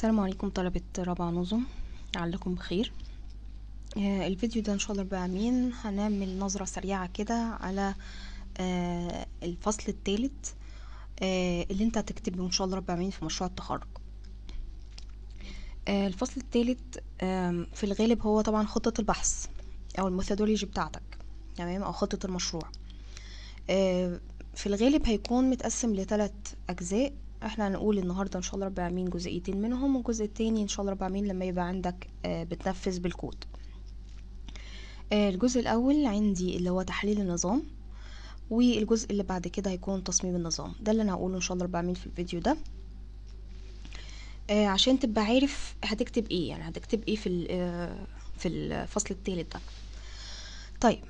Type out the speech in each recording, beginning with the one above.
السلام عليكم طلبة رابعة نظم لعلكم بخير آه، الفيديو ده ان شاء الله بقى مين هنعمل نظرة سريعة كده على آه، الفصل الثالث آه، اللي انت هتكتبه ان شاء الله رب العالمين في مشروع التخرج الفصل الثالث في الغالب هو طبعا خطة البحث او الميثودولوجي بتاعتك تمام او خطة المشروع في الغالب هيكون متقسم لثلاث اجزاء احنا هنقول النهاردة ان شاء الله رب العالمين جزئيتين منهم والجزء التاني ان شاء الله رب العالمين لما يبقى عندك آه، بتنفذ بالكود آه، الجزء الاول عندي اللي هو تحليل النظام والجزء اللي بعد كده هيكون تصميم النظام ده اللي انا هقوله ان شاء الله رب العالمين في الفيديو ده آه، عشان تبقى عارف هتكتب ايه يعني هتكتب ايه في في الفصل التالت ده طيب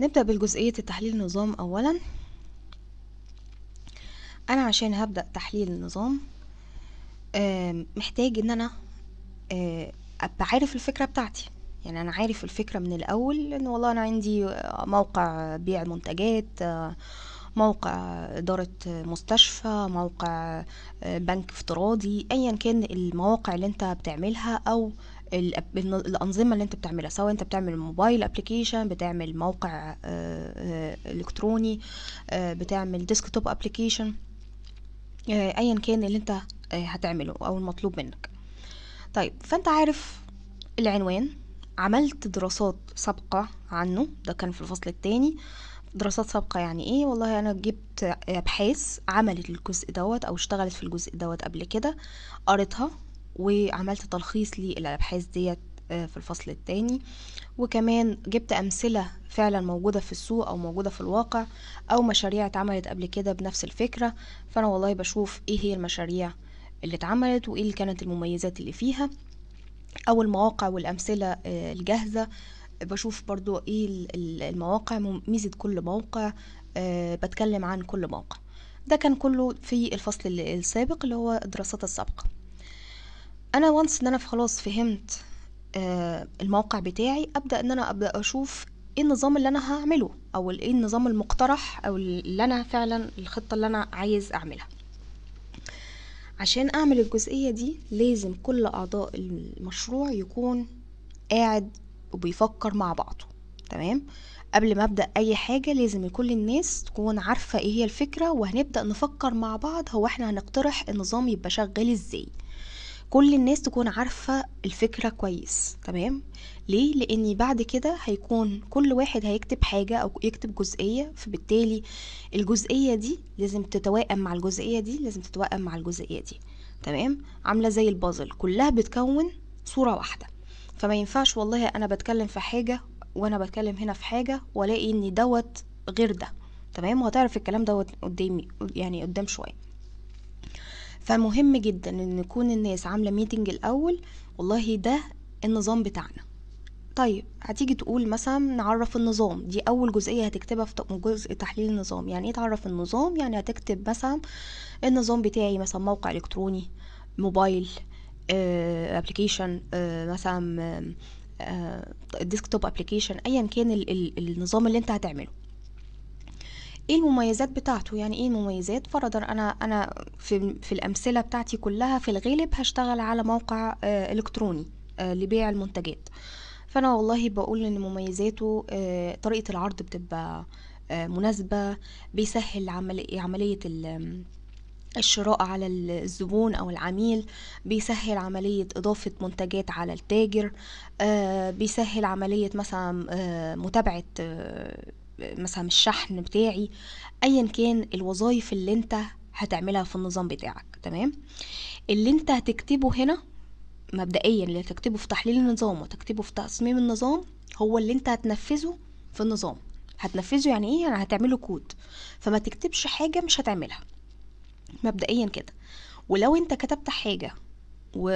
نبدأ بالجزئية تحليل النظام أولا انا عشان هبدأ تحليل النظام محتاج ان انا آه، ابقى عارف الفكرة بتاعتي يعني انا عارف الفكرة من الاول ان والله انا عندي موقع بيع منتجات آه، موقع إدارة مستشفى موقع آه، بنك افتراضي أيا كان المواقع اللي انت بتعملها أو الأنظمة اللي انت بتعملها سواء انت بتعمل موبايل ابلكيشن بتعمل موقع إلكتروني بتعمل ديسكتوب ابلكيشن آه، ايا كان اللي انت آه، هتعمله او المطلوب منك طيب فانت عارف العنوان عملت دراسات سابقة عنه ده كان في الفصل الثاني دراسات سابقة يعني ايه والله انا جبت ابحاث عملت الجزء دوت او اشتغلت في الجزء دوت قبل كده قريتها وعملت تلخيص للابحاث ديت آه، في الفصل الثاني وكمان جبت أمثلة فعلا موجودة في السوق أو موجودة في الواقع أو مشاريع اتعملت قبل كده بنفس الفكرة فأنا والله بشوف إيه هي المشاريع اللي اتعملت وإيه اللي كانت المميزات اللي فيها أو المواقع والأمثلة آه، الجاهزة بشوف برضو إيه المواقع ميزة كل موقع آه، بتكلم عن كل موقع ده كان كله في الفصل السابق اللي هو الدراسات السابقة انا وانس ان انا خلاص فهمت آه، الموقع بتاعي ابدا ان انا ابدا اشوف ايه النظام اللي انا هعمله او ايه النظام المقترح او اللي انا فعلا الخطه اللي انا عايز اعملها عشان اعمل الجزئيه دي لازم كل اعضاء المشروع يكون قاعد وبيفكر مع بعضه تمام قبل ما ابدا اي حاجه لازم كل الناس تكون عارفه ايه هي الفكره وهنبدا نفكر مع بعض هو احنا هنقترح النظام يبقى شغال ازاي كل الناس تكون عارفة الفكرة كويس تمام ليه لاني بعد كده هيكون كل واحد هيكتب حاجة او يكتب جزئية فبالتالي الجزئية دي لازم تتوائم مع الجزئية دي لازم تتوائم مع الجزئية دي تمام عاملة زي البازل كلها بتكون صورة واحدة فما ينفعش والله انا بتكلم في حاجة وانا بتكلم هنا في حاجة والاقي ان دوت غير ده تمام وهتعرف الكلام دوت قدامي يعني قدام شوية فمهم جدا ان يكون الناس عامله ميتنج الاول والله ده النظام بتاعنا طيب هتيجي تقول مثلا نعرف النظام دي اول جزئيه هتكتبها في جزء تحليل النظام يعني ايه تعرف النظام يعني هتكتب مثلا النظام بتاعي مثلا موقع الكتروني موبايل ابلكيشن آه، آه، مثلا آه، ديسكتوب آه، ابلكيشن ايا كان النظام اللي انت هتعمله ايه المميزات بتاعته يعني ايه المميزات فرضا انا انا في في الامثله بتاعتي كلها في الغالب هشتغل على موقع آه، الكتروني آه، لبيع المنتجات فانا والله بقول ان مميزاته آه، طريقه العرض بتبقى مناسبه بيسهل عمليه الشراء على الزبون او العميل بيسهل عملية اضافة منتجات على التاجر بيسهل عملية مثلا متابعة مثلا الشحن بتاعي ايا كان الوظائف اللي انت هتعملها في النظام بتاعك تمام اللي انت هتكتبه هنا مبدئيا اللي هتكتبه في تحليل النظام وتكتبه في تصميم النظام هو اللي انت هتنفذه في النظام هتنفذه يعني ايه يعني هتعمله كود فما تكتبش حاجه مش هتعملها مبدئيا كده ولو انت كتبت حاجه و...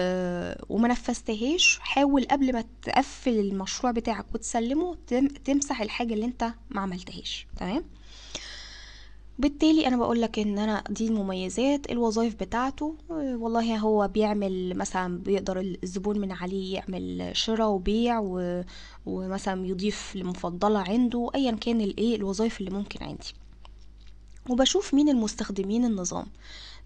وما نفذتهاش حاول قبل ما تقفل المشروع بتاعك وتسلمه تم... تمسح الحاجه اللي انت ما عملتهاش تمام بالتالي انا بقول لك ان انا دي المميزات الوظائف بتاعته والله هو بيعمل مثلا بيقدر الزبون من عليه يعمل شراء وبيع و... ومثلا يضيف المفضله عنده ايا كان الايه الوظائف اللي ممكن عندي وبشوف مين المستخدمين النظام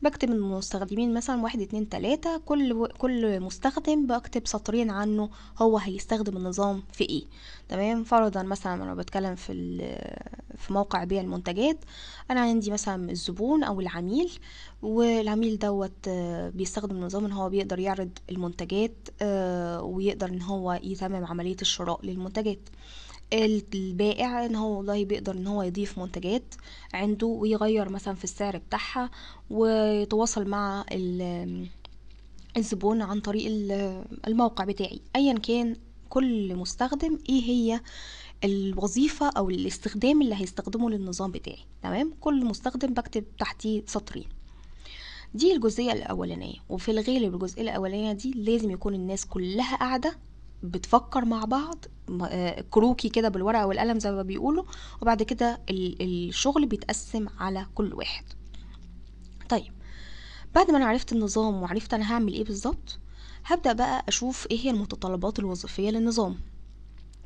بكتب المستخدمين مثلا واحد اتنين تلاتة كل و... كل مستخدم بكتب سطرين عنه هو هيستخدم النظام في ايه تمام فرضا مثلا انا بتكلم في ال... في موقع بيع المنتجات انا عندي مثلا الزبون او العميل والعميل دوت آه، بيستخدم النظام ان هو بيقدر يعرض المنتجات آه، ويقدر ان هو يتمم عملية الشراء للمنتجات البائع ان هو والله بيقدر ان هو يضيف منتجات عنده ويغير مثلا في السعر بتاعها ويتواصل مع الزبون عن طريق الموقع بتاعي ايا كان كل مستخدم ايه هي الوظيفة او الاستخدام اللي هيستخدمه للنظام بتاعي تمام كل مستخدم بكتب تحتيه سطرين دي الجزئية الاولانية وفي الغالب الجزئية الاولانية دي لازم يكون الناس كلها قاعدة بتفكر مع بعض آه، كروكي كده بالورقه والقلم زي ما بيقولوا وبعد كده الشغل بيتقسم على كل واحد طيب بعد ما انا عرفت النظام وعرفت انا هعمل ايه بالظبط هبدا بقى اشوف ايه هي المتطلبات الوظيفيه للنظام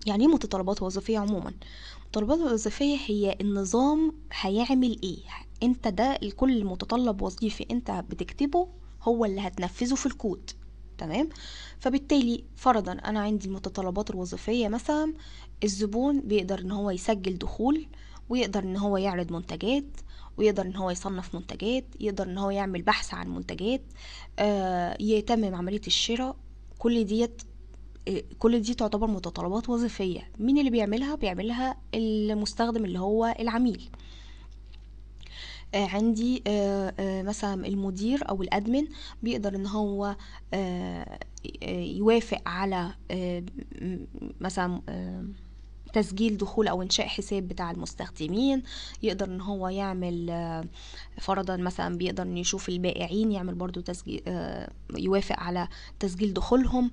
يعني ايه متطلبات وظيفيه عموما المتطلبات الوظيفيه هي النظام هيعمل ايه انت ده كل متطلب وظيفي انت بتكتبه هو اللي هتنفذه في الكود تمام فبالتالي فرضا انا عندي المتطلبات الوظيفيه مثلا الزبون بيقدر ان هو يسجل دخول ويقدر ان هو يعرض منتجات ويقدر ان هو يصنف منتجات يقدر ان هو يعمل بحث عن منتجات آه يتمم عمليه الشراء كل ديت آه، كل دي تعتبر متطلبات وظيفية مين اللي بيعملها؟ بيعملها المستخدم اللي هو العميل آه، عندي آه، آه، مثلا المدير او الادمن بيقدر ان هو يوافق على مثلا تسجيل دخول او انشاء حساب بتاع المستخدمين يقدر ان هو يعمل فرضا مثلا بيقدر ان يشوف البائعين يعمل برضو تسجيل يوافق على تسجيل دخولهم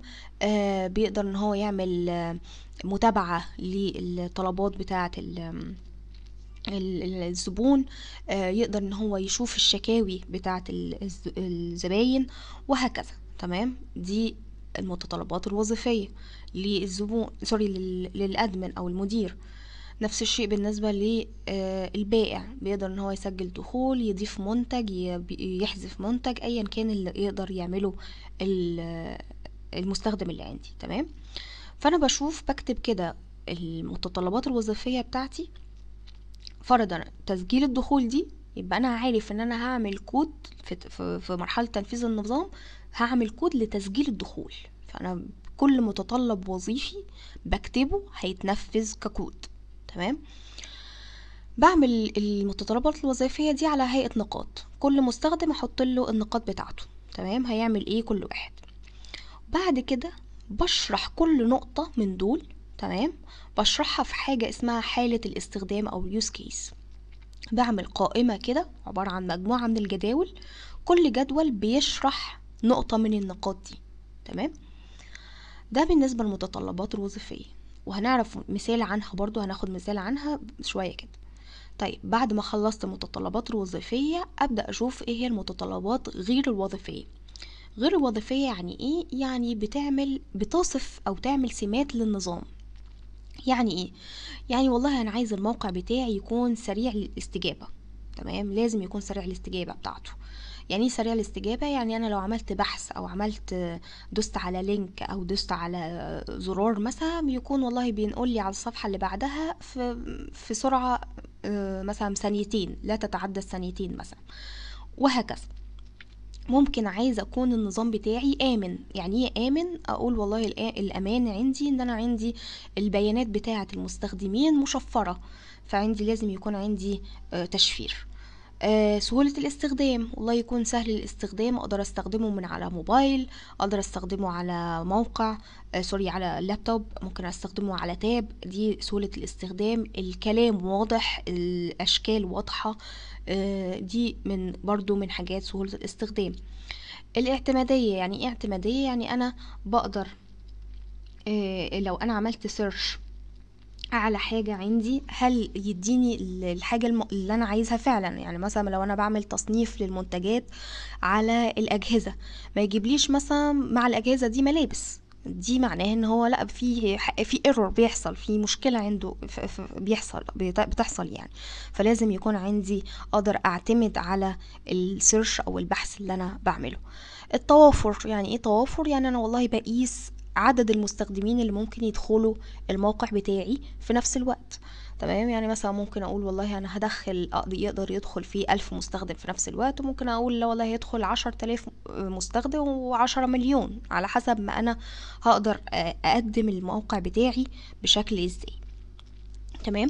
بيقدر ان هو يعمل متابعة للطلبات بتاعة الزبون آه، يقدر ان هو يشوف الشكاوي بتاعة الزباين وهكذا تمام دي المتطلبات الوظيفية للزبون سوري للأدمن أو المدير نفس الشيء بالنسبة للبائع آه، بيقدر ان هو يسجل دخول يضيف منتج يحذف منتج ايا كان اللي يقدر يعمله المستخدم اللي عندي تمام فانا بشوف بكتب كده المتطلبات الوظيفية بتاعتي فرضا تسجيل الدخول دي يبقى انا عارف ان انا هعمل كود في, في مرحله تنفيذ النظام هعمل كود لتسجيل الدخول فانا كل متطلب وظيفي بكتبه هيتنفذ ككود تمام بعمل المتطلبات الوظيفيه دي على هيئه نقاط كل مستخدم احط له النقاط بتاعته تمام هيعمل ايه كل واحد بعد كده بشرح كل نقطه من دول تمام بشرحها في حاجة اسمها حالة الاستخدام أو اليوز كيس بعمل قائمة كده عبارة عن مجموعة من الجداول كل جدول بيشرح نقطة من النقاط دي تمام ده بالنسبة للمتطلبات الوظيفية وهنعرف مثال عنها برضو هناخد مثال عنها شوية كده طيب بعد ما خلصت المتطلبات الوظيفية أبدأ أشوف إيه هي المتطلبات غير الوظيفية غير الوظيفية يعني إيه؟ يعني بتعمل بتصف أو تعمل سمات للنظام يعني ايه يعني والله انا عايز الموقع بتاعي يكون سريع للاستجابه تمام لازم يكون سريع الاستجابه بتاعته يعني ايه سريع الاستجابة يعني انا لو عملت بحث او عملت دوست على لينك او دوست على زرار مثلا يكون والله بينقل لي على الصفحة اللي بعدها في, في سرعة آه، مثلا ثانيتين لا تتعدى الثانيتين مثلا وهكذا ممكن عايزه اكون النظام بتاعي امن يعني ايه امن اقول والله الامان عندي ان انا عندي البيانات بتاعه المستخدمين مشفره فعندي لازم يكون عندي آه، تشفير آه، سهولة الاستخدام والله يكون سهل الاستخدام اقدر استخدمه من على موبايل اقدر استخدمه على موقع آه، سوري على لابتوب ممكن استخدمه على تاب دي سهولة الاستخدام الكلام واضح الاشكال واضحة آه، دي من برضو من حاجات سهولة الاستخدام الاعتمادية يعني ايه اعتمادية يعني انا بقدر آه، لو انا عملت سيرش على حاجة عندي هل يديني الحاجة اللي أنا عايزها فعلا يعني مثلا لو أنا بعمل تصنيف للمنتجات على الأجهزة ما يجيبليش مثلا مع الأجهزة دي ملابس دي معناه ان هو لا في في ايرور بيحصل في مشكله عنده بيحصل بتحصل يعني فلازم يكون عندي اقدر اعتمد على السيرش او البحث اللي انا بعمله التوافر يعني ايه توافر يعني انا والله بقيس عدد المستخدمين اللي ممكن يدخلوا الموقع بتاعي في نفس الوقت تمام يعني مثلا ممكن اقول والله انا هدخل يقدر يدخل فيه ألف مستخدم في نفس الوقت وممكن اقول لا والله يدخل عشر تلاف مستخدم وعشرة مليون على حسب ما انا هقدر آه، اقدم الموقع بتاعي بشكل ازاي تمام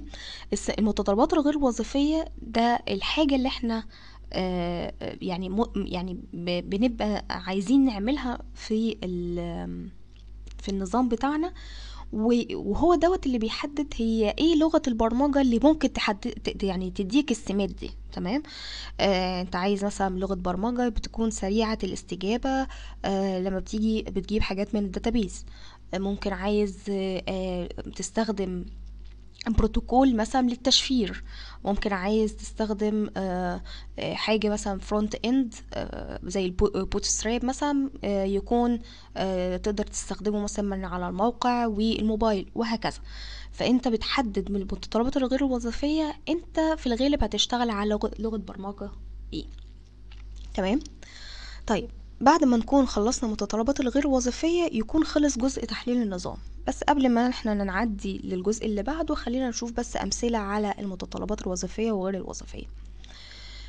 المتطلبات الغير وظيفية ده الحاجة اللي احنا آه، يعني يعني بنبقى عايزين نعملها في في النظام بتاعنا وهو دوت اللي بيحدد هي ايه لغه البرمجه اللي ممكن تحدد يعني تديك السمات دي تمام آه انت عايز مثلا لغه برمجه بتكون سريعه الاستجابه آه لما بتيجي بتجيب حاجات من الداتابيز آه، ممكن عايز آه تستخدم بروتوكول مثلا للتشفير ممكن عايز تستخدم آه، آه، حاجة مثلا فرونت اند آه، زي البوتستراب مثلا يكون تقدر تستخدمه مثلا من على الموقع والموبايل وهكذا فانت بتحدد من المتطلبات الغير الوظيفية انت في الغالب هتشتغل على لغة برمجة ايه تمام طيب بعد ما نكون خلصنا المتطلبات الغير وظيفية يكون خلص جزء تحليل النظام بس قبل ما احنا نعدي للجزء اللي بعده خلينا نشوف بس أمثلة على المتطلبات الوظيفية وغير الوظيفية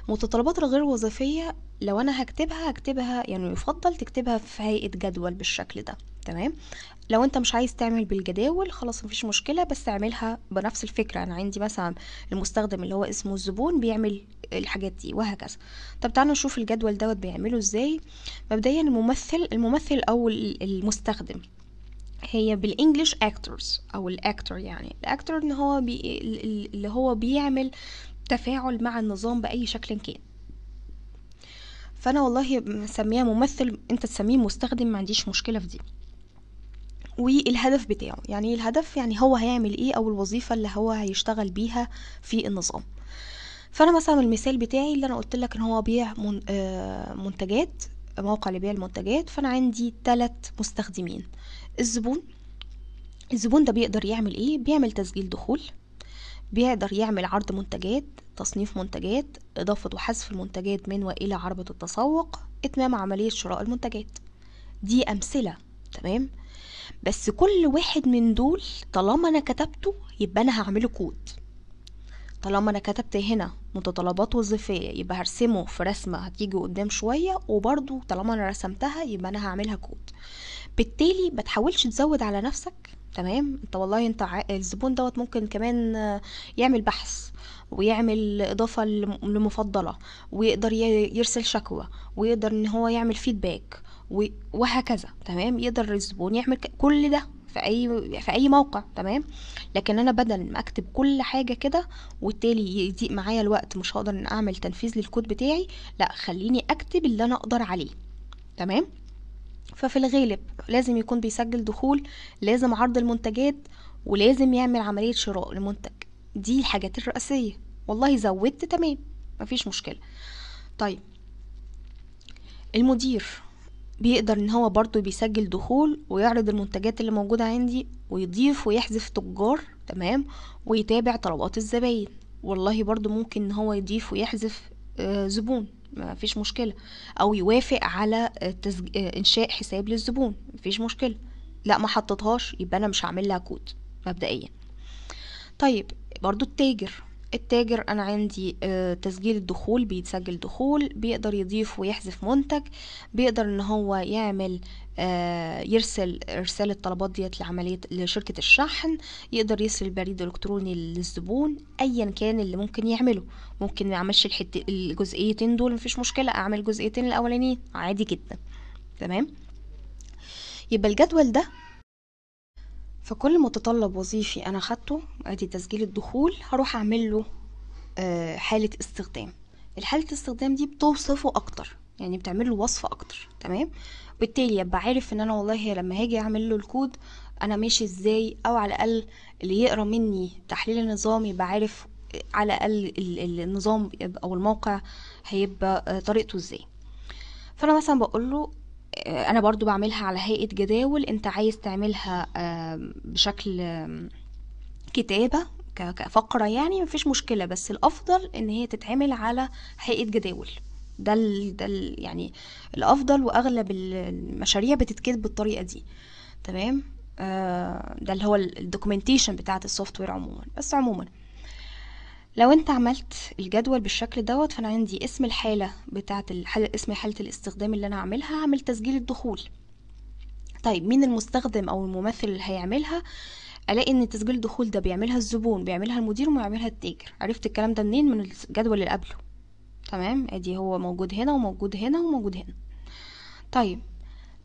متطلبات الغير وظيفية لو أنا هكتبها هكتبها يعني يفضل تكتبها في هيئة جدول بالشكل ده تمام لو انت مش عايز تعمل بالجداول خلاص مفيش مشكله بس اعملها بنفس الفكره انا عندي مثلا المستخدم اللي هو اسمه الزبون بيعمل الحاجات دي وهكذا طب تعالوا نشوف الجدول دوت بيعمله ازاي مبدئيا الممثل الممثل او المستخدم هي بالانجلش اكترز او الاكتر يعني الاكتر ان هو بي اللي هو بيعمل تفاعل مع النظام باي شكل كان فانا والله مسميها ممثل انت تسميه مستخدم ما عنديش مشكله في دي والهدف بتاعه يعني الهدف يعني هو هيعمل ايه او الوظيفه اللي هو هيشتغل بيها في النظام فانا مثلا المثال بتاعي اللي انا قلت لك ان هو بيع آه، منتجات موقع لبيع المنتجات فانا عندي ثلاث مستخدمين الزبون الزبون ده بيقدر يعمل ايه بيعمل تسجيل دخول بيقدر يعمل عرض منتجات تصنيف منتجات إضافة وحذف المنتجات من وإلى عربة التسوق إتمام عملية شراء المنتجات دي أمثلة تمام بس كل واحد من دول طالما أنا كتبته يبقى أنا هعمله كود طالما أنا كتبت هنا متطلبات وظيفية يبقى هرسمه في رسمة هتيجي قدام شوية وبرضو طالما أنا رسمتها يبقى أنا هعملها كود بالتالي ما تحاولش تزود على نفسك تمام انت والله انت الزبون دوت ممكن كمان يعمل بحث ويعمل اضافه لمفضله ويقدر يرسل شكوى ويقدر ان هو يعمل فيدباك وهكذا تمام يقدر الزبون يعمل كل ده في اي في اي موقع تمام لكن انا بدل ما اكتب كل حاجه كده وبالتالي يضيق معايا الوقت مش هقدر ان اعمل تنفيذ للكود بتاعي لا خليني اكتب اللي انا اقدر عليه تمام ففي الغالب لازم يكون بيسجل دخول لازم عرض المنتجات ولازم يعمل عملية شراء لمنتج دي الحاجات الرئيسية والله زودت تمام مفيش مشكلة طيب المدير بيقدر ان هو برضو بيسجل دخول ويعرض المنتجات اللي موجودة عندي ويضيف ويحذف تجار تمام ويتابع طلبات الزباين والله برضو ممكن ان هو يضيف ويحذف آه، زبون ما فيش مشكلة أو يوافق على تسج... إنشاء حساب للزبون ما فيش مشكلة لا ما حطتهاش يبقى أنا مش هعمل لها كود مبدئيا طيب برضو التاجر التاجر أنا عندي آه، تسجيل الدخول بيتسجل دخول بيقدر يضيف ويحذف منتج بيقدر إن هو يعمل آه، يرسل إرسال الطلبات ديت لعملية لشركة الشحن يقدر يرسل البريد الالكتروني للزبون أيا كان اللي ممكن يعمله ممكن معملش الحت... الجزئيتين دول مفيش مشكلة أعمل الجزئيتين الأولانيين عادي جدا تمام يبقى الجدول ده فكل متطلب وظيفي انا خدته ادي تسجيل الدخول هروح اعمل له آه، حالة استخدام الحالة الاستخدام دي بتوصفه اكتر يعني بتعمل له وصف اكتر تمام بالتالي ابقى عارف ان انا والله لما هاجي اعمل له الكود انا ماشي ازاي او على الاقل اللي يقرا مني تحليل النظام يبقى عارف آه، على الاقل النظام او الموقع هيبقى آه، طريقته ازاي فانا مثلا بقول له آه، انا برضو بعملها على هيئة جداول انت عايز تعملها بشكل كتابة كفقرة يعني مفيش مشكلة بس الافضل ان هي تتعمل على هيئة جداول ده ال ده ال يعني الافضل واغلب المشاريع بتتكتب بالطريقة دي تمام آه، ده اللي هو الدوكيومنتيشن بتاعه السوفت وير عموما بس عموما لو انت عملت الجدول بالشكل دوت فانا عندي اسم الحالة بتاعة الحالة اسم حالة الاستخدام اللي انا عاملها هعمل تسجيل الدخول طيب مين المستخدم او الممثل اللي هيعملها الاقي ان تسجيل الدخول ده بيعملها الزبون بيعملها المدير وبيعملها التاجر عرفت الكلام ده منين من الجدول اللي قبله تمام ادي هو موجود هنا وموجود هنا وموجود هنا طيب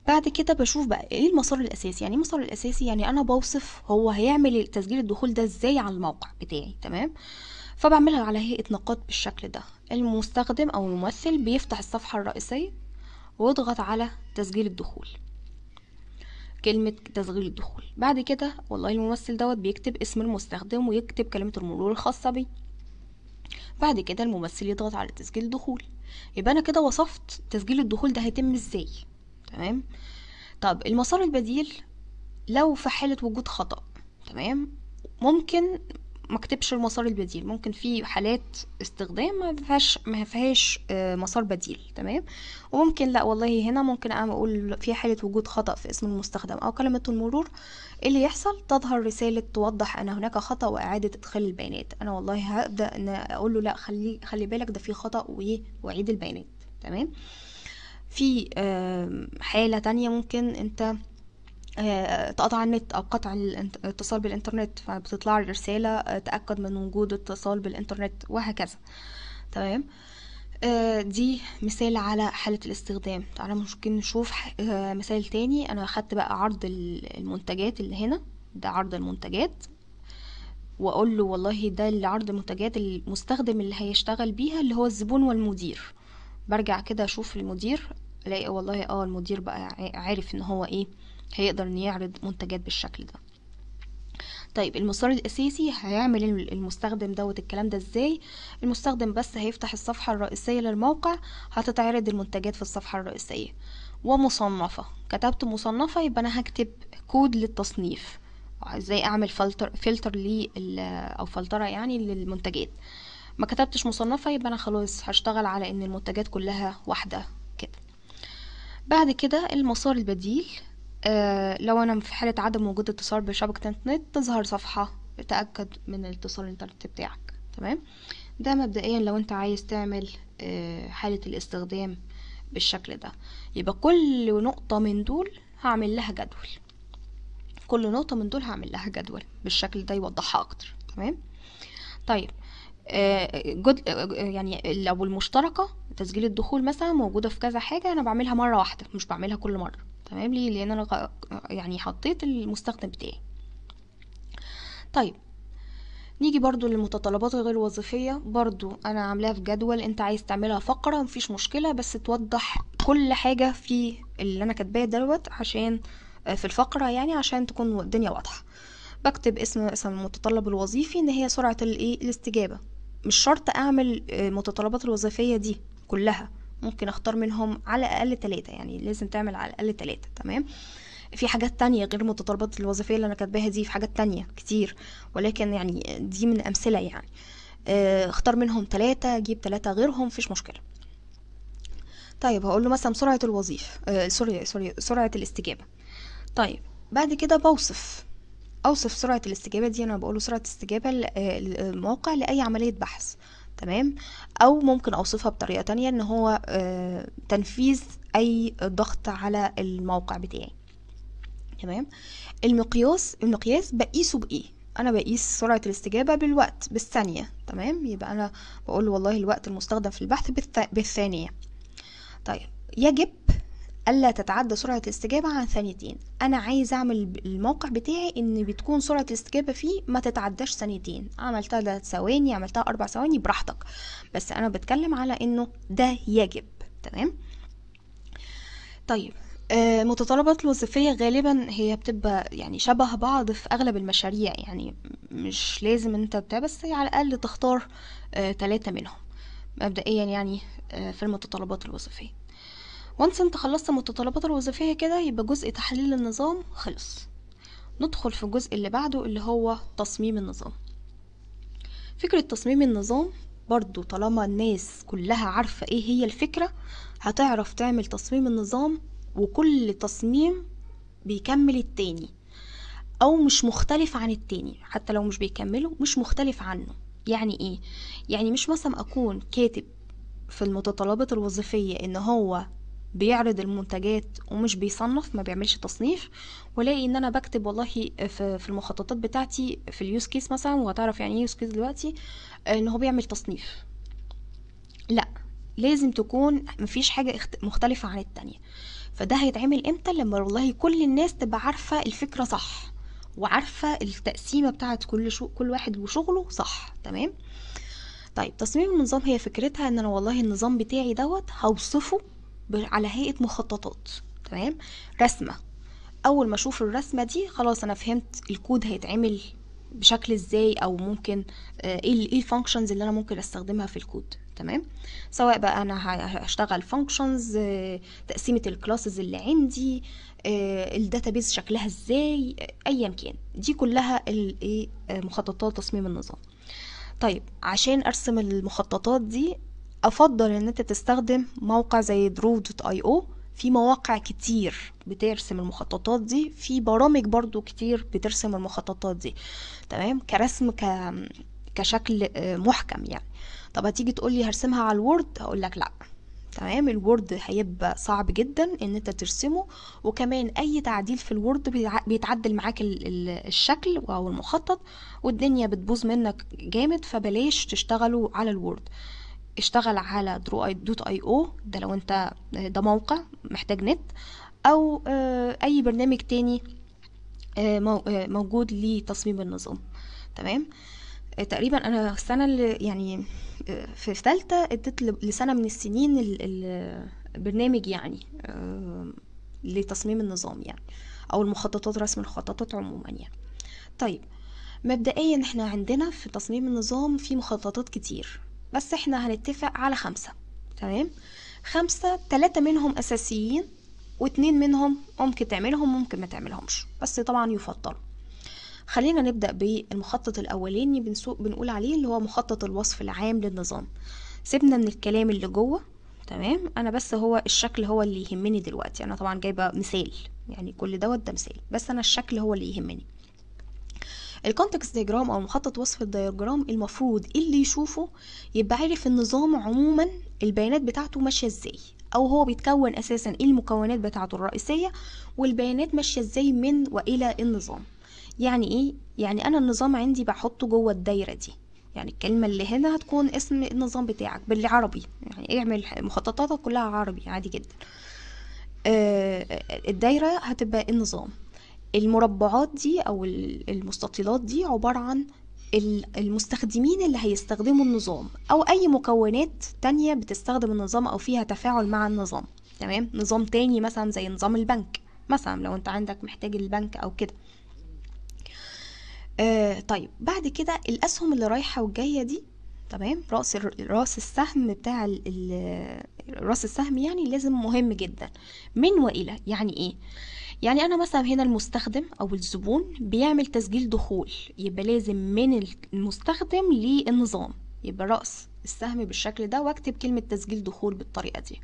بعد كده بشوف بقى ايه المسار الاساسي يعني ايه المسار الاساسي يعني انا بوصف هو هيعمل تسجيل الدخول ده ازاي على الموقع بتاعي تمام فبعملها على هيئة نقاط بالشكل ده المستخدم أو الممثل بيفتح الصفحة الرئيسية واضغط على تسجيل الدخول كلمة تسجيل الدخول بعد كده والله الممثل دوت بيكتب اسم المستخدم ويكتب كلمة المرور الخاصة بيه بعد كده الممثل يضغط على تسجيل الدخول يبقى انا كده وصفت تسجيل الدخول ده هيتم ازاي تمام طب المسار البديل لو في حالة وجود خطأ تمام ممكن ما كتبش المسار البديل ممكن في حالات استخدام ما فيهاش ما فيهاش آه، مسار بديل تمام وممكن لا والله هنا ممكن اقول في حاله وجود خطا في اسم المستخدم او كلمه المرور إيه اللي يحصل تظهر رساله توضح ان هناك خطا واعاده ادخال البيانات انا والله هبدا ان اقول له لا خلي خلي بالك ده في خطا واعيد البيانات تمام في حاله تانية ممكن انت آه، تقطع النت او قطع الاتصال بالانترنت فبتطلع الرسالة آه، تاكد من وجود اتصال بالانترنت وهكذا تمام آه، دي مثال على حالة الاستخدام تعالى ممكن نشوف مثال تاني انا اخدت بقى عرض المنتجات اللي هنا ده عرض المنتجات واقول له والله ده اللي عرض المنتجات المستخدم اللي هيشتغل بيها اللي هو الزبون والمدير برجع كده اشوف المدير الاقي والله اه المدير بقى عارف ان هو ايه هيقدر ان يعرض منتجات بالشكل ده طيب المسار الاساسي هيعمل المستخدم دوت الكلام ده ازاي المستخدم بس هيفتح الصفحه الرئيسيه للموقع هتتعرض المنتجات في الصفحه الرئيسيه ومصنفه كتبت مصنفه يبقى انا هكتب كود للتصنيف ازاي اعمل فلتر فلتر لل او فلتره يعني للمنتجات ما كتبتش مصنفه يبقى انا خلاص هشتغل على ان المنتجات كلها واحده كده بعد كده المسار البديل آه، لو أنا في حالة عدم وجود اتصال بشبكة انترنت تظهر صفحة تأكد من اتصال الإنترنت بتاعك تمام ده مبدئيا لو أنت عايز تعمل آه، حالة الاستخدام بالشكل ده يبقى كل نقطة من دول هعمل لها جدول كل نقطة من دول هعمل لها جدول بالشكل ده يوضحها أكتر تمام طيب آه، جد يعني لو المشتركة تسجيل الدخول مثلا موجودة في كذا حاجة أنا بعملها مرة واحدة مش بعملها كل مرة تمام ليه لان انا يعني حطيت المستخدم بتاعي طيب نيجي برضو للمتطلبات الغير الوظيفية برضو أنا عاملاها في جدول أنت عايز تعملها فقرة مفيش مشكلة بس توضح كل حاجة في اللي أنا كاتباه دوت عشان آه، في الفقرة يعني عشان تكون الدنيا واضحة بكتب اسم اسم المتطلب الوظيفي إن هي سرعة الايه الاستجابة مش شرط أعمل المتطلبات آه، الوظيفية دي كلها ممكن اختار منهم على الاقل ثلاثه يعني لازم تعمل على الاقل ثلاثه تمام في حاجات تانية غير متطلبات الوظيفية اللي أنا كاتباها دي في حاجات تانية كتير ولكن يعني دي من أمثلة يعني آه، اختار منهم ثلاثة جيب ثلاثة غيرهم مفيش مشكلة طيب هقول له مثلا سرعة الوظيفة آه، سوري سوري سرعة الاستجابة طيب بعد كده بوصف أوصف سرعة الاستجابة دي أنا بقوله سرعة استجابة آه، الموقع لأي عملية بحث تمام او ممكن اوصفها بطريقه تانية ان هو آه، تنفيذ اي ضغط على الموقع بتاعي تمام المقياس المقياس بقيسه بايه انا بقيس سرعه الاستجابه بالوقت بالثانيه تمام يبقى انا بقول والله الوقت المستخدم في البحث بالثانيه طيب يجب ألا تتعدى سرعة الاستجابة عن ثانيتين أنا عايز أعمل الموقع بتاعي إن بتكون سرعة الاستجابة فيه ما تتعداش ثانيتين عملتها تلات ثواني عملتها أربع ثواني براحتك بس أنا بتكلم على إنه ده يجب تمام طيب آه، متطلبات الوظيفية غالبا هي بتبقى يعني شبه بعض في أغلب المشاريع يعني مش لازم انت بتاع بس على الأقل تختار ثلاثة آه، منهم مبدئيا يعني آه، في المتطلبات الوظيفية وانس انت خلصت متطلبات الوظيفية كده يبقى جزء تحليل النظام خلص ندخل في الجزء اللي بعده اللي هو تصميم النظام فكرة تصميم النظام برضو طالما الناس كلها عارفة ايه هي الفكرة هتعرف تعمل تصميم النظام وكل تصميم بيكمل التاني او مش مختلف عن التاني حتى لو مش بيكمله مش مختلف عنه يعني ايه يعني مش مثلا اكون كاتب في المتطلبات الوظيفية ان هو بيعرض المنتجات ومش بيصنف ما بيعملش تصنيف والاقي ان انا بكتب والله في المخططات بتاعتي في اليوز كيس مثلا وهتعرف يعني ايه يوز كيس دلوقتي ان هو بيعمل تصنيف لا لازم تكون مفيش حاجة مختلفة عن التانية فده هيتعمل امتى لما والله كل الناس تبقى عارفة الفكرة صح وعارفة التقسيمة بتاعت كل شو كل واحد وشغله صح تمام طيب تصميم النظام هي فكرتها ان انا والله النظام بتاعي دوت هوصفه على هيئة مخططات تمام رسمة أول ما أشوف الرسمة دي خلاص أنا فهمت الكود هيتعمل بشكل ازاي او ممكن آه، ايه الفانكشنز إيه اللي انا ممكن استخدمها في الكود تمام سواء بقى انا هشتغل فانكشنز آه، تقسيمه الكلاسز اللي عندي آه، الداتابيز شكلها ازاي ايا كان دي كلها إيه، مخططات تصميم النظام طيب عشان ارسم المخططات دي افضل ان انت تستخدم موقع زي درو دوت اي او في مواقع كتير بترسم المخططات دي في برامج برضو كتير بترسم المخططات دي تمام كرسم ك... كشكل آه، محكم يعني طب هتيجي تقولي هرسمها على الوورد هقولك لا تمام الوورد هيبقى صعب جدا ان انت ترسمه وكمان اي تعديل في الوورد بيتعدل معاك الشكل او المخطط والدنيا بتبوظ منك جامد فبلاش تشتغلوا على الوورد اشتغل على درو اي دوت اي او ده لو انت آه، ده موقع محتاج نت او آه، اي برنامج تاني آه، موجود لتصميم النظام تمام تقريبا انا السنه اللي يعني في ثالثه اديت لسنه من السنين البرنامج يعني لتصميم النظام يعني او المخططات رسم الخططات عموما يعني طيب مبدئيا احنا عندنا في تصميم النظام في مخططات كتير بس احنا هنتفق على خمسة تمام خمسة تلاتة منهم أساسيين واتنين منهم ممكن تعملهم ممكن ما تعملهمش بس طبعا يفضل خلينا نبدأ بالمخطط الأولاني بنقول عليه اللي هو مخطط الوصف العام للنظام سيبنا من الكلام اللي جوه تمام انا بس هو الشكل هو اللي يهمني دلوقتي انا طبعا جايبه مثال يعني كل دوت ده مثال بس انا الشكل هو اللي يهمني الكونتكست دياجرام او مخطط وصف الدياجرام المفروض اللي يشوفه يبقى عارف النظام عموما البيانات بتاعته ماشيه ازاي او هو بيتكون اساسا ايه المكونات بتاعته الرئيسيه والبيانات ماشيه ازاي من والى النظام يعني ايه يعني انا النظام عندي بحطه جوه الدايره دي يعني الكلمه اللي هنا هتكون اسم النظام بتاعك بالعربي يعني اعمل مخططاتك كلها عربي عادي جدا آه، الدايره هتبقى النظام المربعات دي او المستطيلات دي عبارة عن المستخدمين اللي هيستخدموا النظام او اي مكونات تانية بتستخدم النظام او فيها تفاعل مع النظام تمام نظام تاني مثلا زي نظام البنك مثلا لو انت عندك محتاج البنك او كده آه طيب بعد كده الاسهم اللي رايحه والجايه دي تمام راس راس السهم بتاع راس السهم يعني لازم مهم جدا من والى يعني ايه يعني أنا مثلا هنا المستخدم أو الزبون بيعمل تسجيل دخول يبقى لازم من المستخدم للنظام يبقى رأس السهم بالشكل ده واكتب كلمة تسجيل دخول بالطريقة دي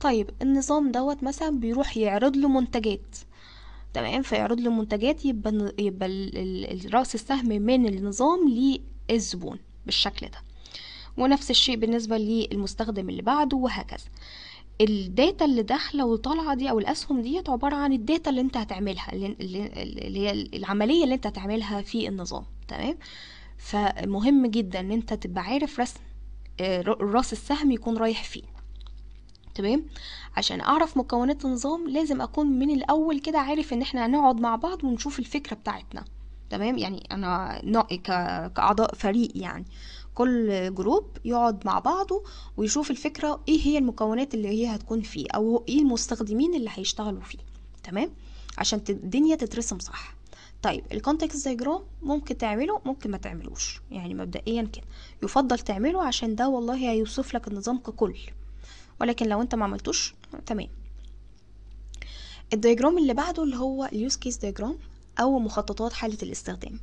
طيب النظام دوت مثلا بيروح يعرض له منتجات تمام فيعرض له منتجات يبقى يبقى رأس السهم من النظام للزبون بالشكل ده ونفس الشيء بالنسبة للمستخدم اللي بعده وهكذا الداتا اللي داخله وطالعه دي او الاسهم ديت عباره عن الداتا اللي انت هتعملها اللي هي العمليه اللي انت هتعملها في النظام تمام فمهم جدا ان انت تبقى عارف رسم آه، راس السهم يكون رايح فين تمام عشان اعرف مكونات النظام لازم اكون من الاول كده عارف ان احنا هنقعد مع بعض ونشوف الفكره بتاعتنا تمام يعني انا كاعضاء فريق يعني كل جروب يقعد مع بعضه ويشوف الفكرة ايه هي المكونات اللي هي هتكون فيه او ايه المستخدمين اللي هيشتغلوا فيه تمام عشان الدنيا تترسم صح طيب الكونتكست دايجرام ممكن تعمله ممكن ما تعملوش يعني مبدئيا كده يفضل تعمله عشان ده والله هيوصف لك النظام ككل ولكن لو انت ما عملتوش تمام الدياجرام اللي بعده اللي هو اليوز كيس دياجرام او مخططات حاله الاستخدام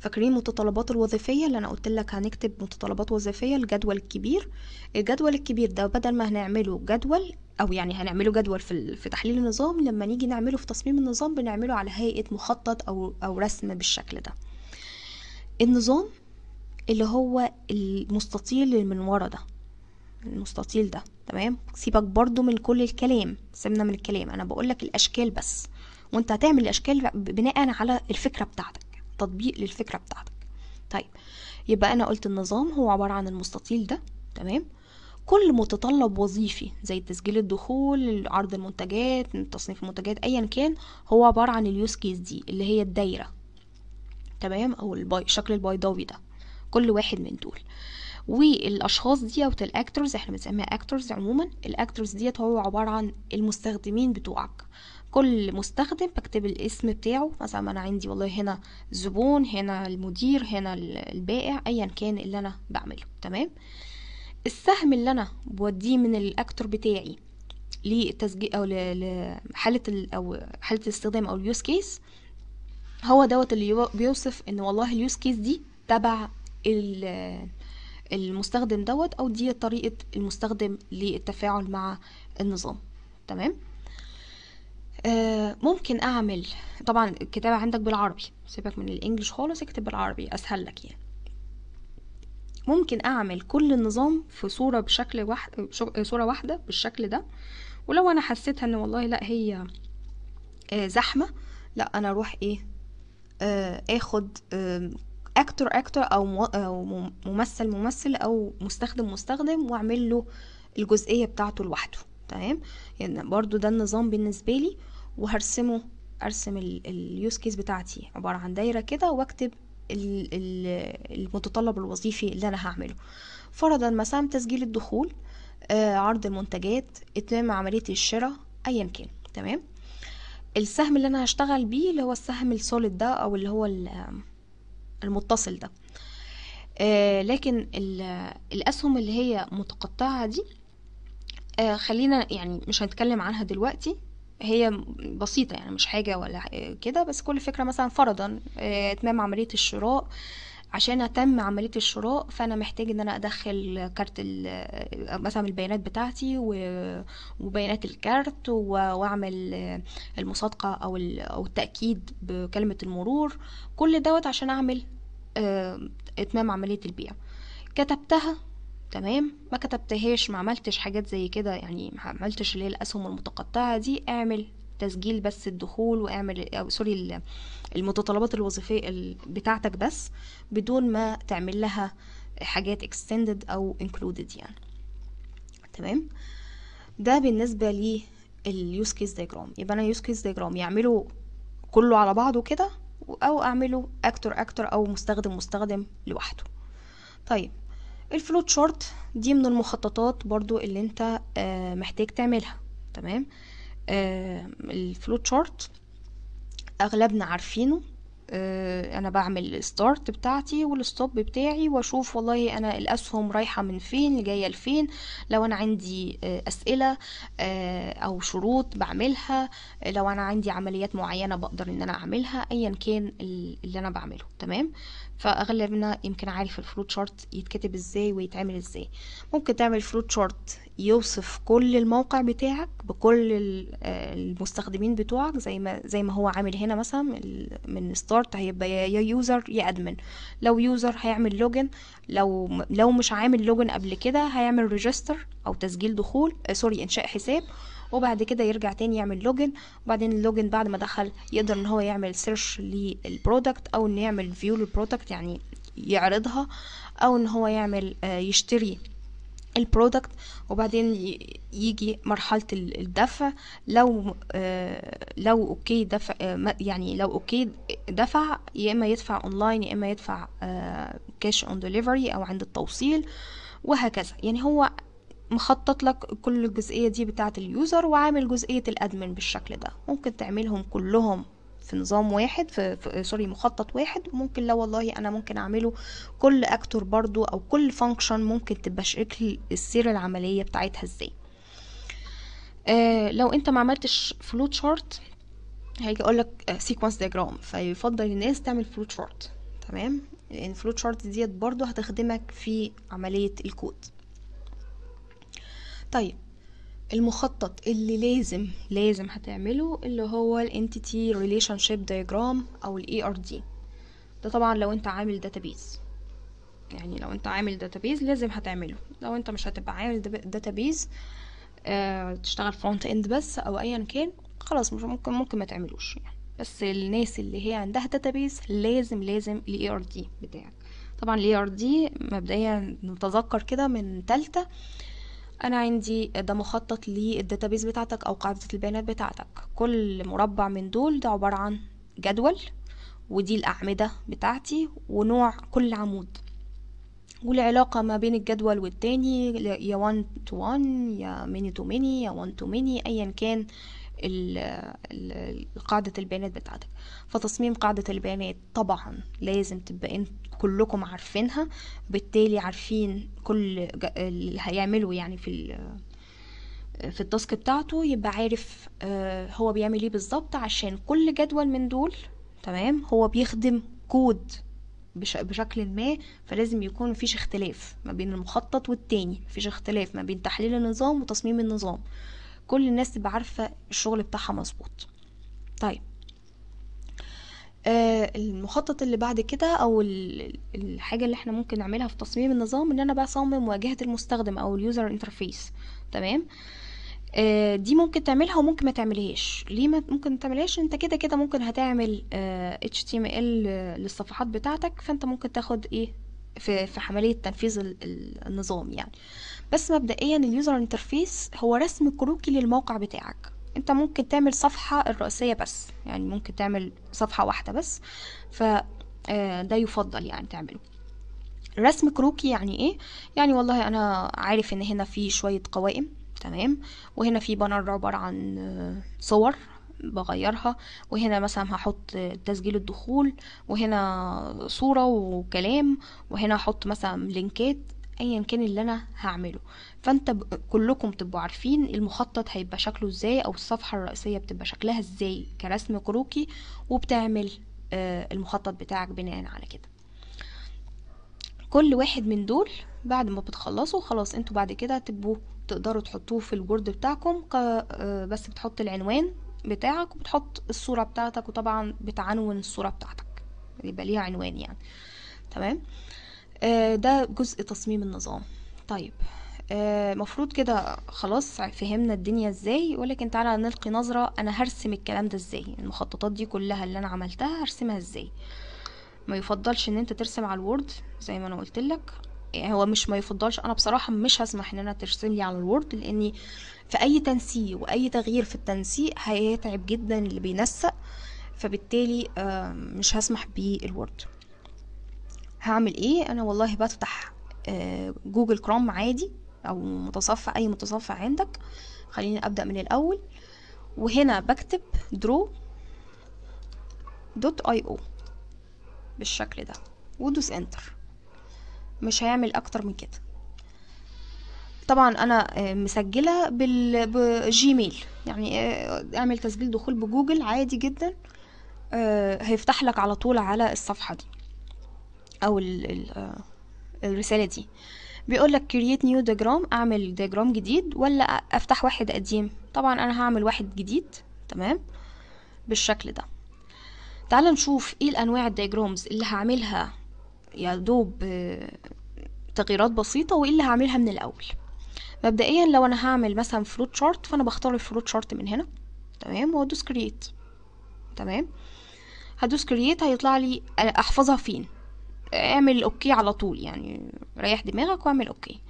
فاكرين المتطلبات الوظيفية اللي أنا قلت لك هنكتب متطلبات وظيفية الجدول الكبير الجدول الكبير ده بدل ما هنعمله جدول أو يعني هنعمله جدول في, في تحليل النظام لما نيجي نعمله في تصميم النظام بنعمله على هيئة مخطط أو, أو رسم بالشكل ده النظام اللي هو المستطيل اللي من ورا ده المستطيل ده تمام سيبك برضو من كل الكلام سيبنا من الكلام انا بقولك الاشكال بس وانت هتعمل الاشكال بناء على الفكره بتاعتك تطبيق للفكرة بتاعتك طيب يبقى أنا قلت النظام هو عبارة عن المستطيل ده تمام كل متطلب وظيفي زي تسجيل الدخول عرض المنتجات تصنيف المنتجات ايا كان هو عبارة عن اليوز كيس دي اللي هي الدايرة تمام او الباي الشكل البيضاوي ده كل واحد من دول والاشخاص دي او الاكترز احنا بنسميها اكترز عموما الاكترز ديت هو عبارة عن المستخدمين بتوعك كل مستخدم بكتب الاسم بتاعه مثلا انا عندي والله هنا الزبون هنا المدير هنا البائع ايا كان اللي انا بعمله تمام السهم اللي انا بوديه من الاكتور بتاعي للتسجيل او لحاله او حاله الاستخدام او اليوز كيس هو دوت اللي بيوصف ان والله اليوز كيس دي تبع المستخدم دوت او دي طريقه المستخدم للتفاعل مع النظام تمام آه، ممكن اعمل طبعا الكتابة عندك بالعربي سيبك من الانجليش خالص اكتب بالعربي اسهل لك يعني ممكن اعمل كل النظام في صورة بشكل واحد صورة واحدة بالشكل ده ولو انا حسيتها ان والله لا هي آه، زحمة لا انا اروح ايه آه، اخد اكتر اكتر او ممثل ممثل او مستخدم مستخدم واعمل له الجزئية بتاعته لوحده تمام يعني برضو ده النظام بالنسبة لي وهرسمه ارسم اليوز كيس بتاعتي عباره عن دايره كده واكتب المتطلب الوظيفي اللي انا هعمله فرضا مثلا تسجيل الدخول آه، عرض المنتجات اتمام عمليه الشراء ايا كان تمام السهم اللي انا هشتغل بيه اللي هو السهم السوليد ده او اللي هو المتصل ده آه، لكن الاسهم اللي هي متقطعه دي آه، خلينا يعني مش هنتكلم عنها دلوقتي هي بسيطة يعني مش حاجة ولا كده بس كل فكرة مثلا فرضا اتمام آه، عملية الشراء عشان اتم عمليه الشراء فانا محتاج ان انا ادخل كارت آه، مثلا البيانات بتاعتي وبيانات الكارت واعمل آه، المصادقه او او التاكيد بكلمه المرور كل دوت عشان اعمل اتمام عمليه البيع كتبتها تمام ما كتبتهاش ما عملتش حاجات زي كده يعني ما عملتش اللي هي الاسهم المتقطعه دي اعمل تسجيل بس الدخول واعمل أو سوري المتطلبات الوظيفيه بتاعتك بس بدون ما تعمل لها حاجات اكستندد او انكلودد يعني تمام ده بالنسبه اليوز كيس دايجرام يبقى انا يوز كيس دايجرام يعمله كله على بعضه كده او اعمله اكتر اكتر او مستخدم مستخدم لوحده طيب الفلو تشارت دي من المخططات برضو اللي انت آه، محتاج تعملها تمام آه، الفلو تشارت اغلبنا عارفينه آه، انا بعمل الستارت بتاعتي والستوب بتاعي واشوف والله انا الاسهم رايحه من فين جايه لفين لو انا عندي اسئله او شروط بعملها لو انا عندي عمليات معينه بقدر ان انا اعملها ايا كان اللي انا بعمله تمام فاغلبنا يمكن عارف الفلوت شارت يتكتب ازاي ويتعمل ازاي ممكن تعمل فلوت شارت يوصف كل الموقع بتاعك بكل آه، المستخدمين بتوعك زي ما زي ما هو عامل هنا مثلا من ستارت هيبقى يا يوزر يا ادمن لو يوزر هيعمل لوجن لو لو مش عامل لوجن قبل كده هيعمل ريجستر او تسجيل دخول سوري آه، انشاء حساب وبعد كده يرجع تاني يعمل لوجن وبعدين اللوجن بعد ما دخل يقدر ان هو يعمل سيرش للبرودكت او ان يعمل فيو للبرودكت يعني يعرضها او ان هو يعمل آه، يشتري البرودكت وبعدين يجي مرحلة الدفع لو آه، لو اوكي دفع آه، يعني لو اوكي دفع يا اما يدفع اونلاين يا اما يدفع كاش اون ديليفري او عند التوصيل وهكذا يعني هو مخطط لك كل الجزئية دي بتاعة اليوزر وعامل جزئية الادمن بالشكل ده ممكن تعملهم كلهم في نظام واحد في, في سوري مخطط واحد ممكن لا والله انا ممكن اعمله كل اكتور برضو او كل فانكشن ممكن تبقى شكل السير العملية بتاعتها ازاي آه لو انت ما عملتش فلوت شارت هيجي اقول لك سيكونس آه، ديجرام فيفضل الناس تعمل فلوت شارت تمام لان الفلوت شارت ديت برضو هتخدمك في عملية الكود طيب المخطط اللي لازم لازم هتعمله اللي هو الانتيتي ريليشن شيب دايجرام او الاي ار e دي ده طبعا لو انت عامل داتابيز يعني لو انت عامل داتابيز لازم هتعمله لو انت مش هتبقى عامل داتابيز آه تشتغل فرونت اند بس او ايا كان خلاص مش ممكن ممكن ما تعملوش يعني بس الناس اللي هي عندها داتابيز لازم لازم الاي ار e دي بتاعك طبعا الاي ار e دي مبدئيا نتذكر كده من تالتة انا عندي ده مخطط للداتابيز بتاعتك او قاعده البيانات بتاعتك كل مربع من دول ده عباره عن جدول ودي الاعمده بتاعتي ونوع كل عمود والعلاقة ما بين الجدول والتاني يا one to one يا many to many يا one to many أيا كان قاعدة البيانات بتاعتك فتصميم قاعدة البيانات طبعا لازم تبقى انت كلكم عارفينها بالتالي عارفين كل اللي هيعمله يعني في في التاسك بتاعته يبقى عارف آه، هو بيعمل ايه بالظبط عشان كل جدول من دول تمام هو بيخدم كود بشكل ما فلازم يكون مفيش اختلاف ما بين المخطط والتاني مفيش اختلاف ما بين تحليل النظام وتصميم النظام كل الناس تبقى عارفه الشغل بتاعها مظبوط طيب آه، المخطط اللي بعد كده او الحاجه اللي احنا ممكن نعملها في تصميم النظام ان انا بقى اصمم واجهه المستخدم او اليوزر انترفيس تمام آه، دي ممكن تعملها وممكن ما تعملهاش ليه ما ممكن ما تعملهاش انت كده كده ممكن هتعمل HTML آه، للصفحات بتاعتك فانت ممكن تاخد ايه في في عملية تنفيذ النظام يعني بس مبدئيا اليوزر انترفيس هو رسم كروكي للموقع بتاعك انت ممكن تعمل صفحة الرئيسية بس يعني ممكن تعمل صفحة واحدة بس فده آه، يفضل يعني تعمله رسم كروكي يعني ايه يعني والله انا عارف ان هنا في شوية قوائم تمام وهنا في بانر عبارة عن آه، صور بغيرها وهنا مثلا هحط تسجيل الدخول وهنا صورة وكلام وهنا هحط مثلا لينكات ايا كان اللي انا هعمله فانت ب... كلكم تبقوا عارفين المخطط هيبقى شكله ازاي او الصفحه الرئيسيه بتبقى شكلها ازاي كرسم كروكي وبتعمل آه المخطط بتاعك بناء على كده كل واحد من دول بعد ما بتخلصوا خلاص انتوا بعد كده تبقوا تقدروا تحطوه في الجورد بتاعكم ك... آه بس بتحط العنوان بتاعك وبتحط الصورة بتاعتك وطبعا بتعنون الصورة بتاعتك يبقى ليها عنوان يعني تمام آه ده جزء تصميم النظام طيب آه مفروض كده خلاص فهمنا الدنيا ازاي ولكن تعالى نلقي نظرة انا هرسم الكلام ده ازاي المخططات دي كلها اللي انا عملتها هرسمها ازاي ما يفضلش ان انت ترسم على الوورد زي ما انا قلت لك يعني هو مش ما يفضلش انا بصراحه مش هسمح ان انا ترسم لي على الوورد لاني في اي تنسيق واي تغيير في التنسيق هيتعب جدا اللي بينسق فبالتالي مش هسمح بالوورد هعمل ايه انا والله بفتح آه، جوجل كروم عادي او متصفح اي متصفح عندك خليني ابدا من الاول وهنا بكتب درو دوت اي او بالشكل ده ودوس انتر مش هيعمل اكتر من كده طبعا انا آه، مسجله بالجيميل يعني آه، اعمل تسجيل دخول بجوجل عادي جدا آه، هيفتح لك على طول على الصفحه دي او الرساله دي بيقول لك كرييت نيو ديجرام اعمل ديجرام جديد ولا افتح واحد قديم طبعا انا هعمل واحد جديد تمام بالشكل ده تعال نشوف ايه الانواع الديجرامز اللي هعملها يا دوب آه، تغييرات بسيطة وايه اللي هعملها من الأول مبدئيا لو أنا هعمل مثلا فلوت شارت فأنا بختار الفلوت شارت من هنا تمام وأدوس كرييت تمام هدوس كرييت هيطلع لي آه، أحفظها فين اعمل أوكي على طول يعني ريح دماغك واعمل أوكي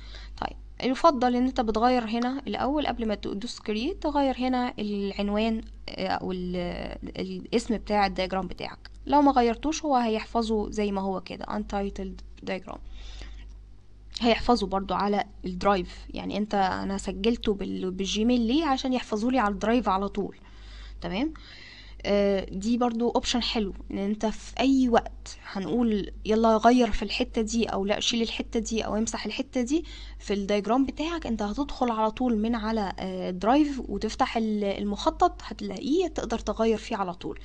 يفضل ان انت بتغير هنا الاول قبل ما تدوس كرييت تغير هنا العنوان آه، او الاسم بتاع الدايجرام بتاعك لو ما غيرتوش هو هيحفظه زي ما هو كده untitled diagram هيحفظه برضو على الدرايف يعني انت انا سجلته بالجيميل ليه عشان يحفظه لي على الدرايف على طول تمام آه، دي برضو اوبشن حلو ان انت في اي وقت هنقول يلا غير في الحتة دي او لا شيل الحتة دي او امسح الحتة دي في الدايجرام بتاعك انت هتدخل على طول من على درايف آه، وتفتح المخطط هتلاقيه تقدر تغير فيه على طول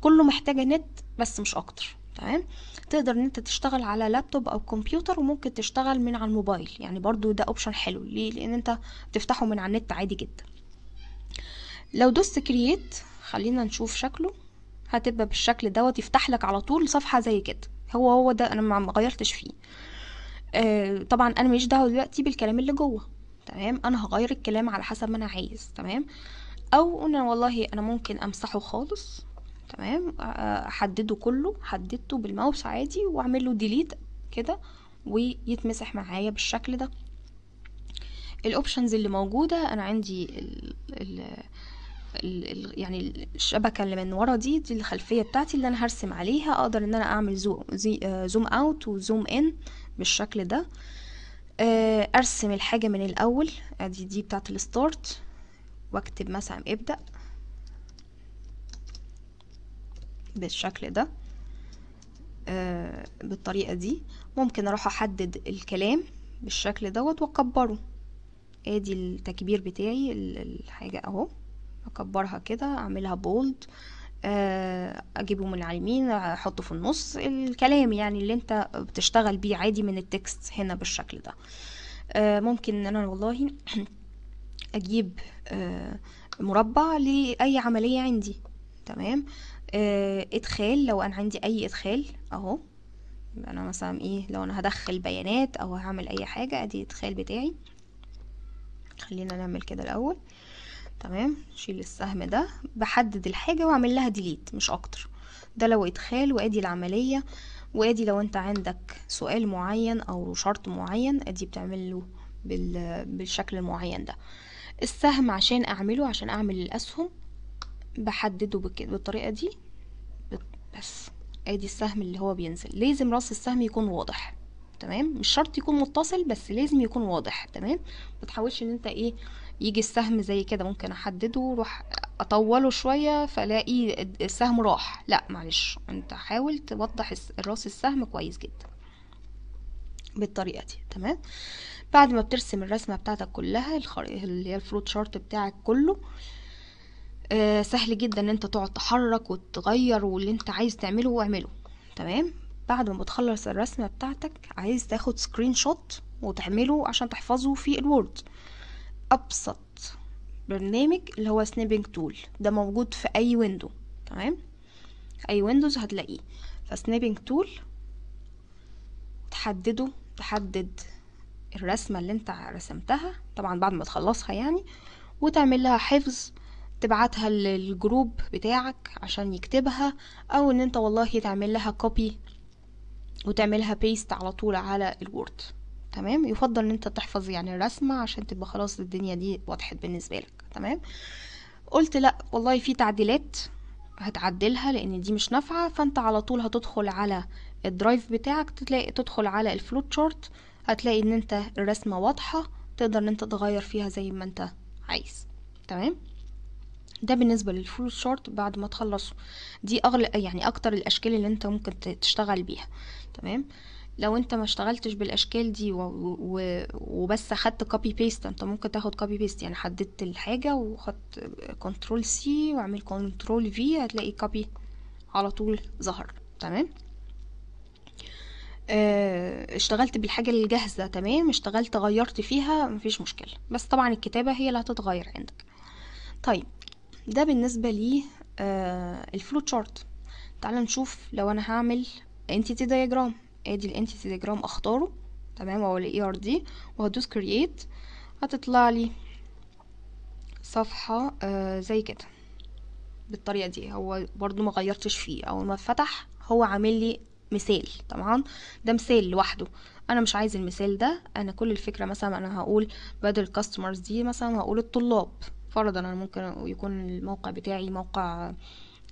كله محتاجة نت بس مش اكتر تمام تقدر ان انت تشتغل على لابتوب او كمبيوتر وممكن تشتغل من على الموبايل يعني برضو ده اوبشن حلو ليه لان انت تفتحه من على النت عادي جدا لو دوست كرييت خلينا نشوف شكله هتبقى بالشكل دوت يفتح لك على طول صفحه زي كده هو هو ده انا ما غيرتش فيه آه طبعا انا ماليش دعوه دلوقتي بالكلام اللي جوه تمام انا هغير الكلام على حسب ما انا عايز تمام او انا والله انا ممكن امسحه خالص تمام احدده كله حددته بالماوس عادي واعمل له ديليت كده ويتمسح معايا بالشكل ده الاوبشنز اللي موجوده انا عندي ال ال يعني الشبكة اللي من ورا دي دي الخلفية بتاعتي اللي انا هرسم عليها اقدر ان انا اعمل زوم, زوم اوت وزوم ان بالشكل ده آه، ارسم الحاجة من الاول ادي دي بتاعت الستارت واكتب مثلا ابدأ بالشكل ده آه، بالطريقة دي ممكن اروح احدد الكلام بالشكل دوت واكبره ادي التكبير بتاعي الحاجة اهو اكبرها كده اعملها بولد آه، اجيبه من العلمين اليمين احطه في النص الكلام يعني اللي انت بتشتغل بيه عادي من التكست هنا بالشكل ده آه، ممكن ان انا والله اجيب آه، مربع لاي عملية عندي تمام ادخال لو انا عندي اي ادخال اهو انا مثلا ايه لو انا هدخل بيانات او هعمل اي حاجة ادي ادخال بتاعي خلينا نعمل كده الاول آه تمام شيل السهم ده بحدد الحاجة واعمل لها ديليت مش اكتر ده لو ادخال وادي العملية وادي لو انت عندك سؤال معين او شرط معين ادي بتعمله بالشكل المعين ده السهم عشان اعمله عشان اعمل الاسهم بحدده بالطريقة دي بس ادي السهم اللي هو بينزل لازم راس السهم يكون واضح تمام مش شرط يكون متصل بس لازم يكون واضح تمام متحاولش ان انت ايه يجي السهم زي كده ممكن احدده واروح اطوله شويه فالاقي السهم راح لا معلش انت حاول توضح راس السهم كويس جدا بالطريقه دي تمام بعد ما بترسم الرسمه بتاعتك كلها اللي هي الفروت شارت بتاعك كله آه سهل جدا ان انت تقعد تحرك وتغير واللي انت عايز تعمله واعمله تمام بعد ما بتخلص الرسمه بتاعتك عايز تاخد سكرين شوت وتعمله عشان تحفظه في الوورد ابسط برنامج اللي هو سنيبنج تول ده موجود في اي ويندو تمام اي ويندوز هتلاقيه فسنيبنج تول تحدده تحدد الرسمة اللي انت رسمتها طبعا بعد ما تخلصها يعني وتعمل لها حفظ تبعتها للجروب بتاعك عشان يكتبها او ان انت والله تعمل لها كوبي وتعملها بيست على طول على الوورد تمام يفضل ان انت تحفظ يعني الرسمه عشان تبقى خلاص الدنيا دي وضحت بالنسبه لك تمام قلت لا والله في تعديلات هتعدلها لان دي مش نافعه فانت على طول هتدخل على الدرايف بتاعك تلاقي تدخل على الفلوت شارت هتلاقي ان انت الرسمه واضحه تقدر ان انت تغير فيها زي ما انت عايز تمام ده بالنسبه للفلوت شارت بعد ما تخلصه دي اغلى يعني اكتر الاشكال اللي انت ممكن تشتغل بيها تمام آه لو انت ما اشتغلتش بالاشكال دي و... و... وبس خدت كوبي بيست انت ممكن تاخد كوبي بيست يعني حددت الحاجه وخدت كنترول سي واعمل كنترول في هتلاقي كوبي على طول ظهر تمام آه، اشتغلت بالحاجه الجاهزه تمام اشتغلت غيرت فيها مفيش مشكله بس طبعا الكتابه هي اللي هتتغير عندك طيب ده بالنسبه لي اه الفلو تشارت تعال نشوف لو انا هعمل انتيتي دايجرام ادي الانتيتي ديجرام اختاره تمام او الاي ار e دي وهدوس كرييت هتطلع لي صفحة آه زي كده بالطريقة دي هو برضو ما غيرتش فيه اول ما فتح هو عامل لي مثال طبعا ده مثال لوحده انا مش عايز المثال ده انا كل الفكرة مثلا انا هقول بدل customers دي مثلا هقول الطلاب فرضا انا ممكن يكون الموقع بتاعي موقع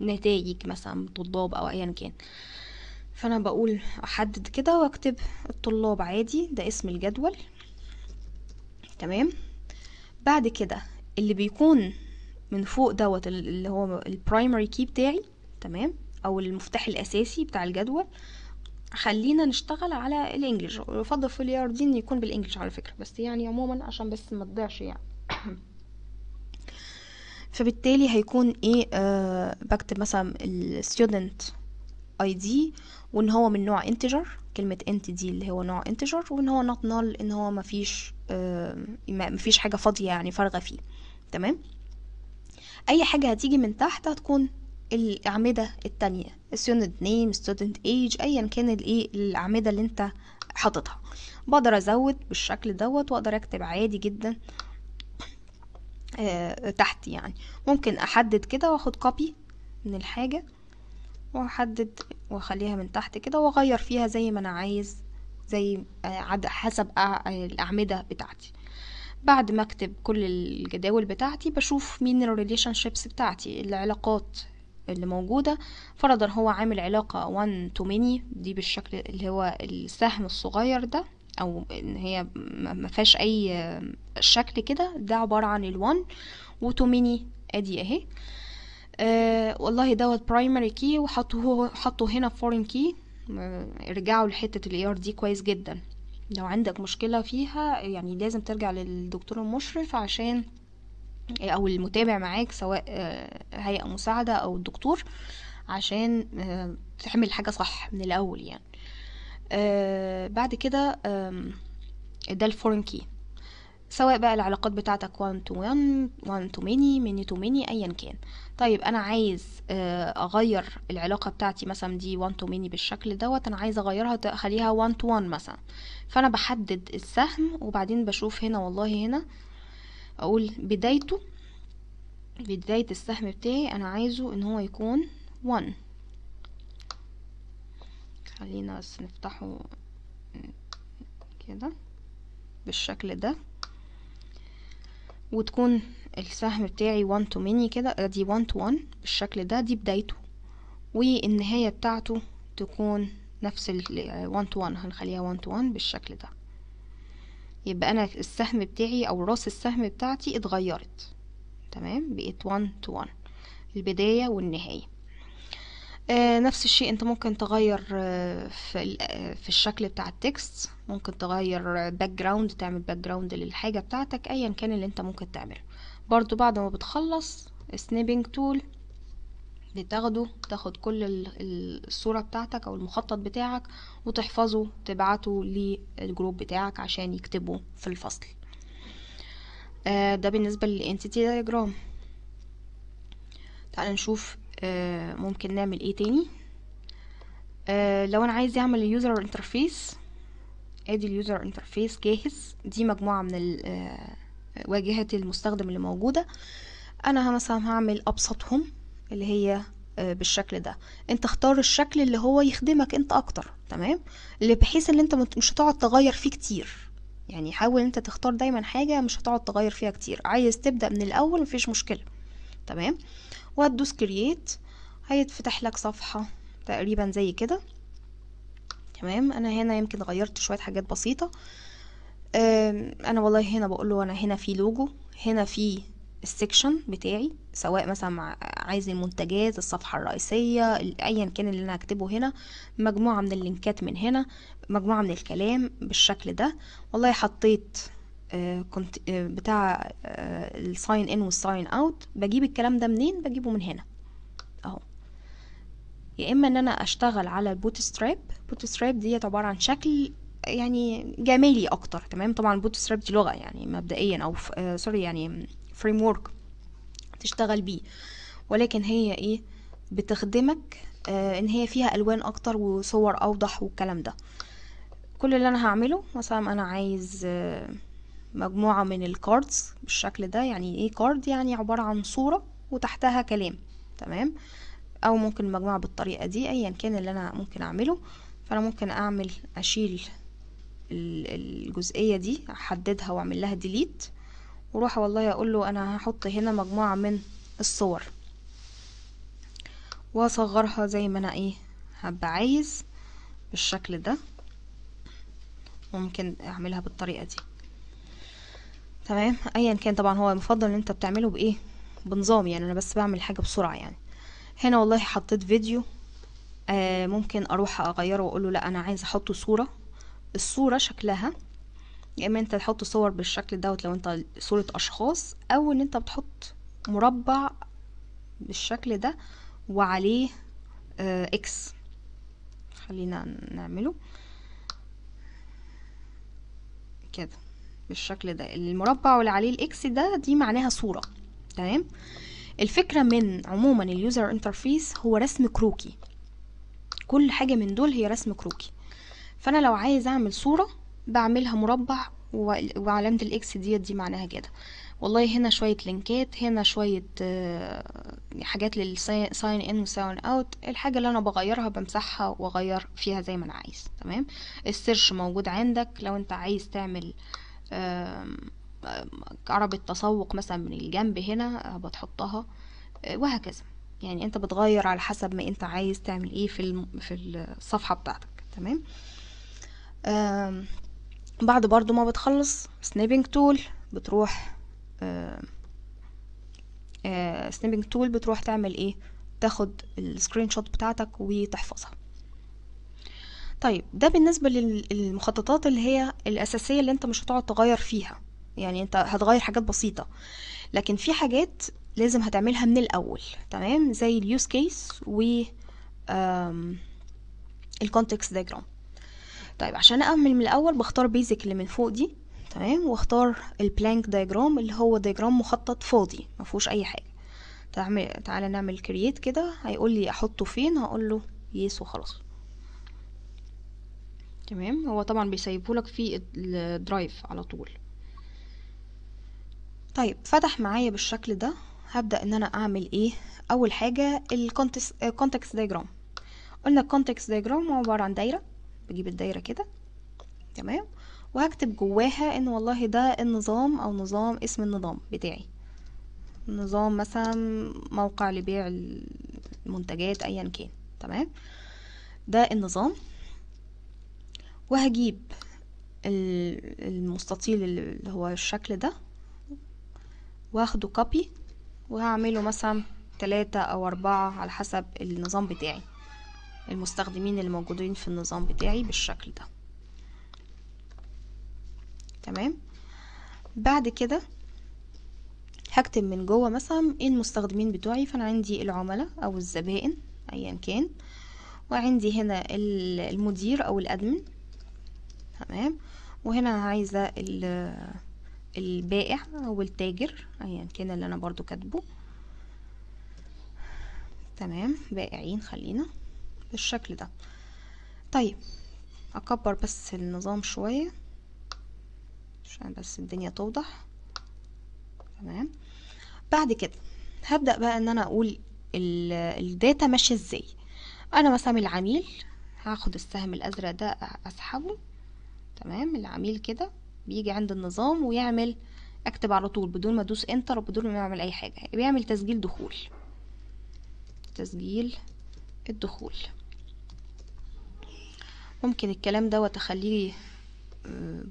نتائج مثلا طلاب او ايا كان فانا بقول احدد كده واكتب الطلاب عادي ده اسم الجدول تمام بعد كده اللي بيكون من فوق دوت اللي هو البرايمري كي بتاعي تمام او المفتاح الاساسي بتاع الجدول خلينا نشتغل على الانجليش يفضل في الياردين يكون بالانجليش على فكره بس يعني عموما عشان بس ما تضيعش يعني فبالتالي هيكون ايه آه بكتب مثلا الستودنت اي دي وان هو من نوع انتجر كلمة انت دي اللي هو نوع انتجر وان هو نوت نال ان هو مفيش آه مفيش حاجة فاضية يعني فارغة فيه تمام اي حاجة هتيجي من تحت هتكون الاعمدة التانية student name student age ايا كان الايه الاعمدة اللي انت حاططها بقدر ازود بالشكل دوت واقدر اكتب عادي جدا آه تحت يعني ممكن احدد كده واخد كوبي من الحاجة وهحدد واخليها من تحت كده واغير فيها زي ما انا عايز زي آه، حسب آه، الاعمده بتاعتي بعد ما اكتب كل الجداول بتاعتي بشوف مين الريليشن شيبس بتاعتي العلاقات اللي موجوده فرضا هو عامل علاقه وان تو ميني دي بالشكل اللي هو السهم الصغير ده او ان هي ما فيهاش اي آه، شكل كده ده عباره عن ال وتو و تو ادي اهي آه، والله دوت برايمري كي وحطوه حطوا هنا فورين كي آه، ارجعوا لحته الاي ار دي كويس جدا لو عندك مشكله فيها يعني لازم ترجع للدكتور المشرف عشان آه، او المتابع معاك سواء هيئه مساعده او الدكتور عشان تعمل حاجه صح من الاول يعني بعد كده ده الفورين كي سواء بقى العلاقات بتاعتك وان تو وان وان تو ميني ميني تو ميني ايا كان طيب انا عايز آه، اغير العلاقة بتاعتي مثلا دي وان تو ميني بالشكل دوت انا عايز اغيرها اخليها وان تو وان مثلا فانا بحدد السهم وبعدين بشوف هنا والله هنا اقول بدايته بداية السهم بتاعي انا عايزه ان هو يكون وان خلينا بس نفتحه كده بالشكل ده وتكون السهم بتاعي one تو ميني كده ادي آه، one تو one بالشكل ده دي بدايته والنهاية بتاعته تكون نفس ال آه، one تو one هنخليها one تو one بالشكل ده يبقى انا السهم بتاعي او راس السهم بتاعتي اتغيرت تمام بقيت one تو one البداية والنهاية آه، نفس الشيء انت ممكن تغير آه، في آه، في الشكل بتاع التكست ممكن تغير باك جراوند تعمل باك جراوند للحاجه بتاعتك ايا كان اللي انت ممكن تعمله برضو بعد ما بتخلص سنيبنج تول بتاخده تاخد كل الصوره بتاعتك او المخطط بتاعك وتحفظه تبعته للجروب بتاعك عشان يكتبه في الفصل ده بالنسبه للانتيتي دايجرام تعال نشوف آه، ممكن نعمل ايه تاني آه، لو انا عايز اعمل اليوزر انترفيس ادي اليوزر انترفيس جاهز دي مجموعه من آه، واجهات المستخدم اللي موجوده انا مثلا هعمل ابسطهم اللي هي بالشكل ده انت اختار الشكل اللي هو يخدمك انت اكتر تمام اللي بحيث ان انت مش هتقعد تغير فيه كتير يعني حاول انت تختار دايما حاجه مش هتقعد تغير فيها كتير عايز تبدا من الاول مفيش مشكله تمام وهتدوس كرييت هيتفتح لك صفحة تقريبا زي كده تمام انا هنا يمكن غيرت شوية حاجات بسيطة انا والله هنا بقوله انا هنا في لوجو هنا في السكشن بتاعي سواء مثلا عايز المنتجات الصفحة الرئيسية ايا كان اللي انا هكتبه هنا مجموعة من اللينكات من هنا مجموعة من الكلام بالشكل ده والله حطيت آه، كنت آه، بتاع الساين ان والساين اوت بجيب الكلام ده منين بجيبه من هنا اهو يا اما ان انا اشتغل على البوت ستراب البوت ستراب ديت عباره عن شكل يعني جمالي اكتر تمام طبعا البوت ستراب دي لغه يعني مبدئيا او سوري آه، يعني فريم ورك تشتغل بيه ولكن هي ايه بتخدمك آه ان هي فيها الوان اكتر وصور اوضح والكلام ده كل اللي انا هعمله مثلا انا عايز آه مجموعة من الكاردز بالشكل ده يعني ايه كارد يعني عبارة عن صورة وتحتها كلام تمام او ممكن مجموعة بالطريقة دي ايا كان اللي انا ممكن اعمله فانا ممكن اعمل اشيل الجزئية دي احددها واعمل لها ديليت وروح والله اقول له انا هحط هنا مجموعة من الصور واصغرها زي ما انا ايه هبقى عايز بالشكل ده ممكن اعملها بالطريقة دي تمام ايا كان طبعا هو المفضل ان انت بتعمله بايه بنظام يعني انا بس بعمل حاجه بسرعه يعني هنا والله حطيت فيديو آه ممكن اروح اغيره واقول له لا انا عايز احط صوره الصوره شكلها يا اما انت تحط صور بالشكل دوت لو انت صوره اشخاص او ان انت بتحط مربع بالشكل ده وعليه آه اكس خلينا نعمله كده بالشكل ده المربع واللي عليه الاكس ده دي معناها صورة تمام الفكرة من عموما اليوزر انترفيس هو رسم كروكي كل حاجة من دول هي رسم كروكي فانا لو عايز اعمل صورة بعملها مربع وعلامة الاكس ديت دي معناها كده والله هنا شوية لينكات هنا شوية آه، حاجات للساين ان وساين اوت الحاجة اللي انا بغيرها بمسحها واغير فيها زي ما انا عايز تمام السيرش موجود عندك لو انت عايز تعمل عربة تسوق مثلا من الجنب هنا آه، بتحطها آه، وهكذا يعني انت بتغير على حسب ما انت عايز تعمل ايه في في الصفحة بتاعتك تمام بعد برضو ما بتخلص سنيبنج تول بتروح سنيبنج تول آه، بتروح تعمل ايه تاخد السكرين شوت بتاعتك وتحفظها طيب ده بالنسبة للمخططات اللي هي الأساسية اللي انت مش هتقعد تغير فيها يعني انت هتغير حاجات بسيطة لكن في حاجات لازم هتعملها من الأول تمام زي اليوز كيس و الكونتكست ديجرام طيب عشان أعمل من الأول بختار بيزك اللي من فوق دي تمام واختار البلانك ديجرام اللي هو ديجرام مخطط فاضي مفهوش أي حاجة تعمل تعالى نعمل كرييت كده هيقول لي أحطه فين هقول له يس وخلاص تمام هو طبعا بيسيبهولك في الدرايف على طول طيب فتح معايا بالشكل ده هبدأ ان انا اعمل ايه اول حاجة الكونتكست دايجرام قلنا الكونتكست دايجرام هو عبارة عن دايرة بجيب الدايرة كده تمام وهكتب جواها ان والله ده النظام او نظام اسم النظام بتاعي نظام مثلا موقع لبيع المنتجات ايا كان تمام ده النظام وهجيب المستطيل اللي هو الشكل ده واخده كوبي وهعمله مثلا تلاتة او اربعة على حسب النظام بتاعي المستخدمين اللي موجودين في النظام بتاعي بالشكل ده تمام بعد كده هكتب من جوه مثلا ايه المستخدمين بتوعي فانا عندي العملاء او الزبائن ايا كان وعندي هنا المدير او الادمن تمام وهنا انا عايزه البائع او التاجر ايا كان اللي انا برضو كاتبه تمام بائعين خلينا بالشكل ده طيب اكبر بس النظام شويه عشان بس الدنيا توضح تمام بعد كده هبدا بقى ان انا اقول الداتا ماشيه ازاي انا مثلا العميل هاخد السهم الازرق ده اسحبه تمام العميل كده بيجي عند النظام ويعمل اكتب على طول بدون ما ادوس انتر وبدون ما اعمل اي حاجه بيعمل تسجيل دخول تسجيل الدخول ممكن الكلام ده اخليه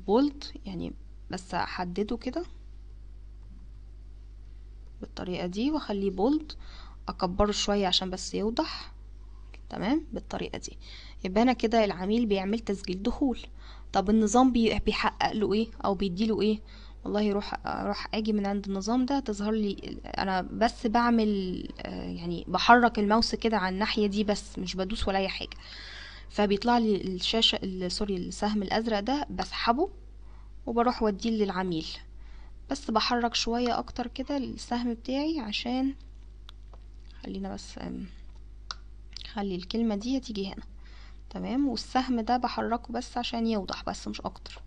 بولد آه، يعني بس احدده كده بالطريقه دي واخليه بولد اكبره شويه عشان بس يوضح تمام بالطريقه دي يبقى انا كده العميل بيعمل تسجيل دخول طب النظام بيحقق له ايه او بيديله ايه والله روح اروح اجي من عند النظام ده تظهر لي انا بس بعمل يعني بحرك الماوس كده على الناحيه دي بس مش بدوس ولا اي حاجه فبيطلع لي الشاشه سوري السهم الازرق ده بسحبه وبروح وديه للعميل بس بحرك شويه اكتر كده السهم بتاعي عشان خلينا بس خلي الكلمه دي تيجي هنا تمام والسهم ده بحركه بس عشان يوضح بس مش اكتر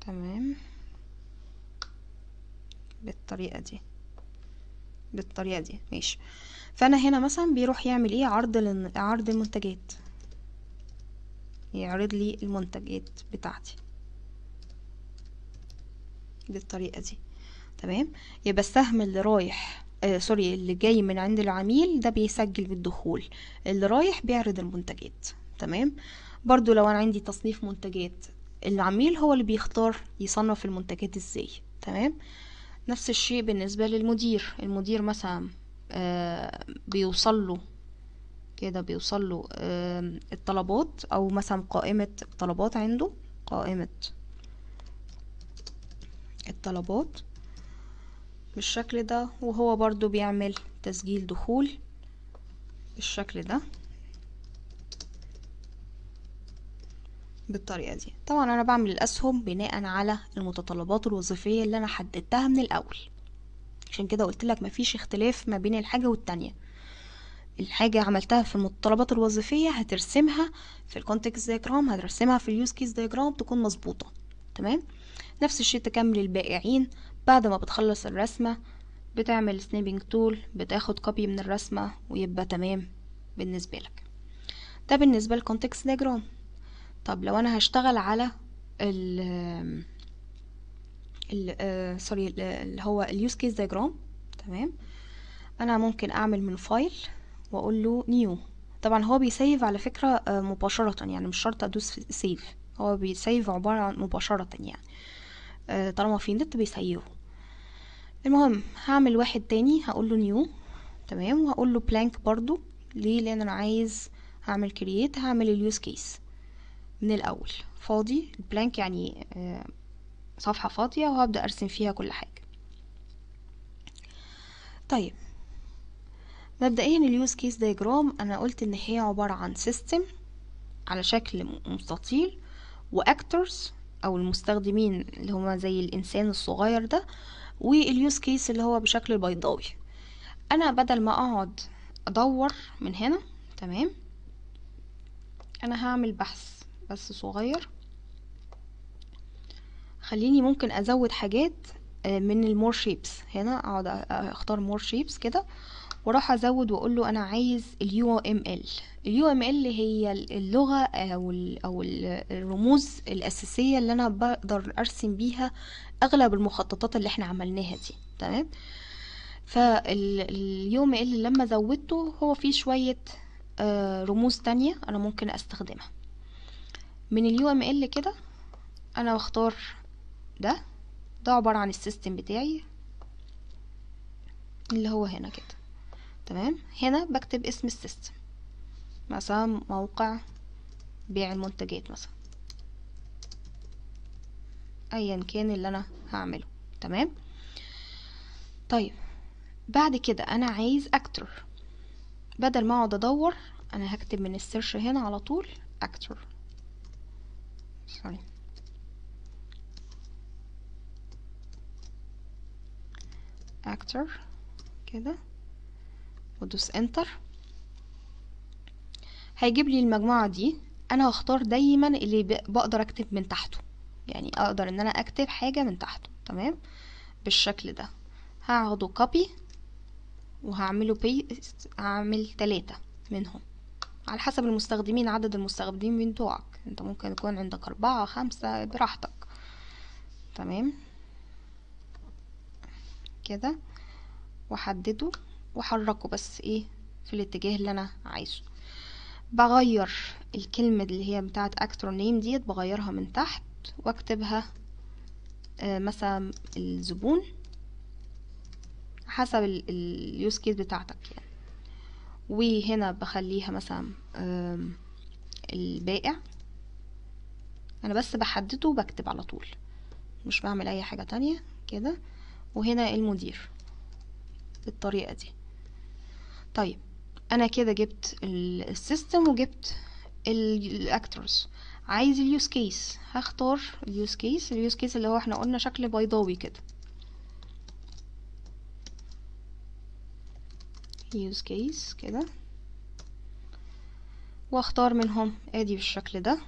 تمام بالطريقة دي بالطريقة دي ماشي فانا هنا مثلا بيروح يعمل ايه عرض لن... عرض المنتجات يعرض لي المنتجات بتاعتي بالطريقة دي تمام يبقى السهم اللي رايح آه سوري اللي جاي من عند العميل ده بيسجل بالدخول اللي رايح بيعرض المنتجات تمام برضو لو انا عندي تصنيف منتجات العميل هو اللي بيختار يصنف المنتجات ازاي تمام نفس الشيء بالنسبة للمدير المدير مثلا آه بيوصل له كده بيوصل له آه الطلبات او مثلا قائمة طلبات عنده قائمة الطلبات بالشكل ده وهو برضو بيعمل تسجيل دخول بالشكل ده بالطريقة دي طبعا أنا بعمل الأسهم بناء على المتطلبات الوظيفية اللي أنا حددتها من الأول عشان كده قلت لك مفيش اختلاف ما بين الحاجة والتانية الحاجة عملتها في المتطلبات الوظيفية هترسمها في الكونتكست ديجرام هترسمها في اليوز كيس ديجرام تكون مظبوطة تمام نفس الشيء تكمل البائعين بعد ما بتخلص الرسمة بتعمل سنيبينج تول بتاخد كوبي من الرسمة ويبقى تمام بالنسبة لك ده بالنسبة للكونتكست ديجرام طب لو انا هشتغل على ال ال سوري آه، اللي هو اليوز كيس ديجرام تمام انا ممكن اعمل من فايل واقول له نيو طبعا هو بيسيف على فكرة آه، مباشرة يعني مش شرط ادوس سيف هو بيسيف عبارة عن مباشرة يعني آه، طالما في نت بيسيفه المهم هعمل واحد تاني هقوله نيو تمام وهقوله بلانك برضو ليه لان انا عايز هعمل كرييت هعمل اليوز كيس من الاول فاضي البلانك يعني آه، صفحة فاضية وهبدأ ارسم فيها كل حاجة طيب مبدئيا اليوز كيس دايجرام انا قلت ان هي عبارة عن سيستم على شكل مستطيل واكتورز او المستخدمين اللي هما زي الانسان الصغير ده واليوز كيس اللي هو بشكل بيضاوي انا بدل ما اقعد ادور من هنا تمام انا هعمل بحث بس صغير خليني ممكن ازود حاجات آه، من المور شيبس هنا اقعد اختار مور شيبس كده واروح ازود واقول له انا عايز اليو ام ال اليو ام ال هي اللغه او او الرموز الاساسيه اللي انا بقدر ارسم بيها اغلب المخططات اللي احنا عملناها دي تمام فاليو ام ال لما زودته هو فيه شويه آه، رموز تانية انا ممكن استخدمها من اليو ام ال كده انا بختار ده ده عباره عن السيستم بتاعي اللي هو هنا كده تمام هنا بكتب اسم السيستم مثلا موقع بيع المنتجات مثلا ايا كان اللي انا هعمله تمام طيب بعد كده انا عايز اكتر بدل ما اقعد ادور انا هكتب من السيرش هنا على طول اكتر سوري اكتر كده ودوس انتر هيجيب لي المجموعة دي انا هختار دايما اللي بقدر اكتب من تحته يعني اقدر ان انا اكتب حاجة من تحته تمام بالشكل ده هاخده كوبي وهعمله بيست هعمل تلاتة منهم على حسب المستخدمين عدد المستخدمين بتوعك انت ممكن يكون عندك اربعة خمسة براحتك تمام كده وحدده واحركه بس ايه في الاتجاه اللي انا عايزه بغير الكلمة اللي هي بتاعت actor name ديت بغيرها من تحت واكتبها آه، مثلا الزبون حسب اليوز كيس بتاعتك يعني وهنا بخليها مثلا البائع انا بس بحدده وبكتب على طول مش بعمل اي حاجة تانية كده وهنا المدير بالطريقة دي طيب انا كده جبت السيستم وجبت الاكتورز عايز اليوز كيس هختار اليوز كيس اليوز كيس اللي هو احنا قلنا شكل بيضاوي كده يوز كيس كده واختار منهم ادي بالشكل ده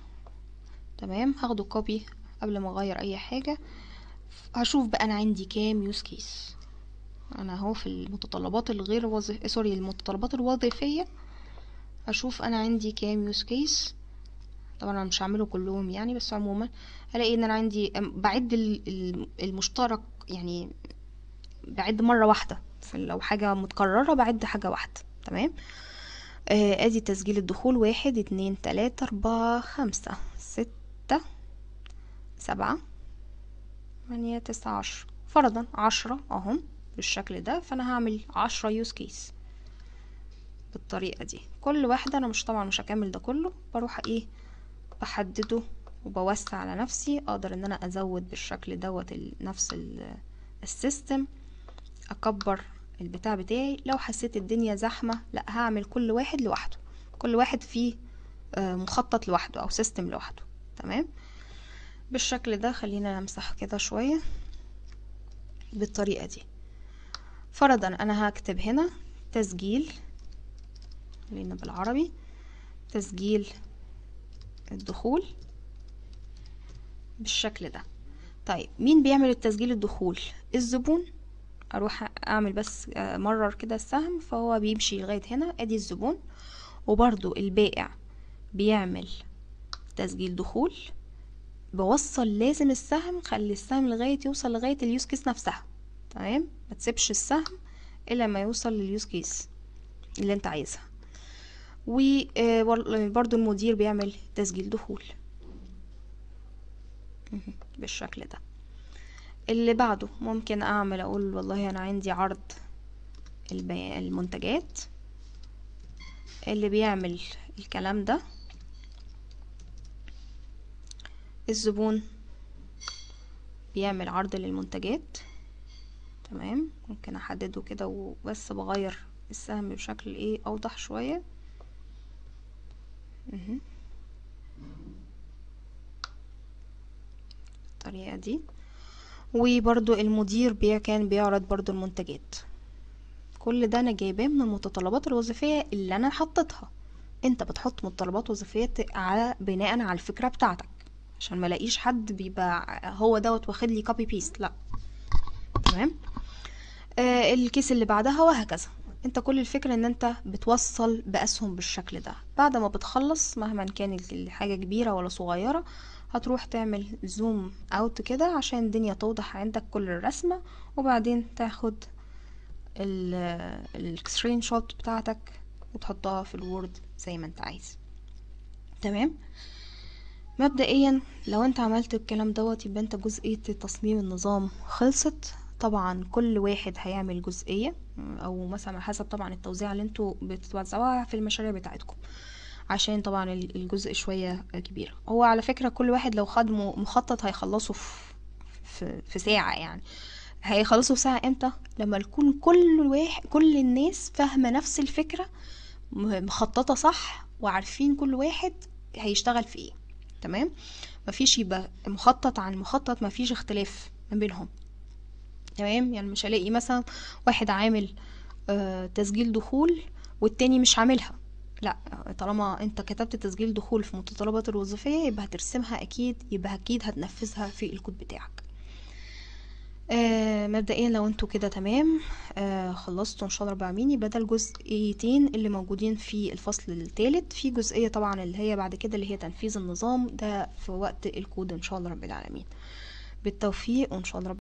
تمام هاخده كوبي قبل ما اغير اي حاجه هشوف بقى انا عندي كام يوز كيس انا اهو في المتطلبات الغير وظيفية سوري المتطلبات الوظيفية اشوف انا عندي كام يوز كيس طبعا انا مش هعمله كلهم يعني بس عموما الاقي ان انا عندي بعد المشترك يعني بعد مرة واحدة لو حاجة متكررة بعد حاجة واحدة تمام آه ادي تسجيل الدخول واحد اتنين تلاتة اربعة خمسة ستة سبعة ثمانية تسعة عشره فرضا عشرة اهم بالشكل ده فانا هعمل عشرة يوز كيس بالطريقة دي كل واحدة انا مش طبعا مش هكمل ده كله بروح ايه بحدده وبوسع على نفسي اقدر ان انا ازود بالشكل دوت نفس السيستم اكبر البتاع بتاعي لو حسيت الدنيا زحمة لا هعمل كل واحد لوحده كل واحد فيه آه، مخطط لوحده او سيستم لوحده تمام بالشكل ده خلينا نمسح كده شوية بالطريقة دي فرضا أنا هكتب هنا تسجيل لينا بالعربي تسجيل الدخول بالشكل ده طيب مين بيعمل التسجيل الدخول الزبون اروح اعمل بس آه، مرر كده السهم فهو بيمشي لغاية هنا ادي الزبون وبرضو البائع بيعمل تسجيل دخول بوصل لازم السهم خلي السهم لغاية يوصل لغاية اليوز كيس نفسها تمام ما تسيبش السهم الا ما يوصل لليوز كيس اللي انت عايزها وبرضو آه، المدير بيعمل تسجيل دخول بالشكل ده اللي بعده ممكن اعمل اقول والله انا عندي عرض المنتجات اللي بيعمل الكلام ده الزبون بيعمل عرض للمنتجات تمام ممكن احدده كده وبس بغير السهم بشكل ايه اوضح شوية بالطريقة دي وبرضو المدير بي كان بيعرض برضو المنتجات كل ده انا جايباه من المتطلبات الوظيفية اللي انا حطيتها انت بتحط متطلبات وظيفية على بناء على الفكرة بتاعتك عشان ما حد بيبقى هو دوت واخد لي كوبي بيست لا تمام آه، الكيس اللي بعدها وهكذا انت كل الفكرة ان انت بتوصل بأسهم بالشكل ده بعد ما بتخلص مهما كان الحاجة كبيرة ولا صغيرة هتروح تعمل زوم اوت كده عشان الدنيا توضح عندك كل الرسمة وبعدين تاخد السكرين شوت بتاعتك وتحطها في الوورد زي ما انت عايز تمام مبدئيا لو انت عملت الكلام دوت يبقى انت جزئية تصميم النظام خلصت طبعا كل واحد هيعمل جزئية او مثلا حسب طبعا التوزيع اللي انتوا بتتوزعوها في المشاريع بتاعتكم عشان طبعا الجزء شوية كبير هو على فكرة كل واحد لو خد مخطط هيخلصه في, في, في ساعة يعني هيخلصوا في ساعة امتى لما يكون كل واحد كل الناس فاهمة نفس الفكرة مخططة صح وعارفين كل واحد هيشتغل في ايه تمام مفيش يبقى مخطط عن مخطط مفيش اختلاف ما بينهم تمام يعني مش هلاقي مثلا واحد عامل آه، تسجيل دخول والتاني مش عاملها لا طالما انت كتبت تسجيل دخول في متطلبات الوظيفية يبقى هترسمها اكيد يبقى اكيد هتنفذها في الكود بتاعك آه مبدئيا لو انتوا كده تمام آه خلصتوا ان شاء الله اربعميني بدل جزئيتين اللي موجودين في الفصل الثالث في جزئيه طبعا اللي هي بعد كده اللي هي تنفيذ النظام ده في وقت الكود ان شاء الله رب العالمين بالتوفيق وان شاء الله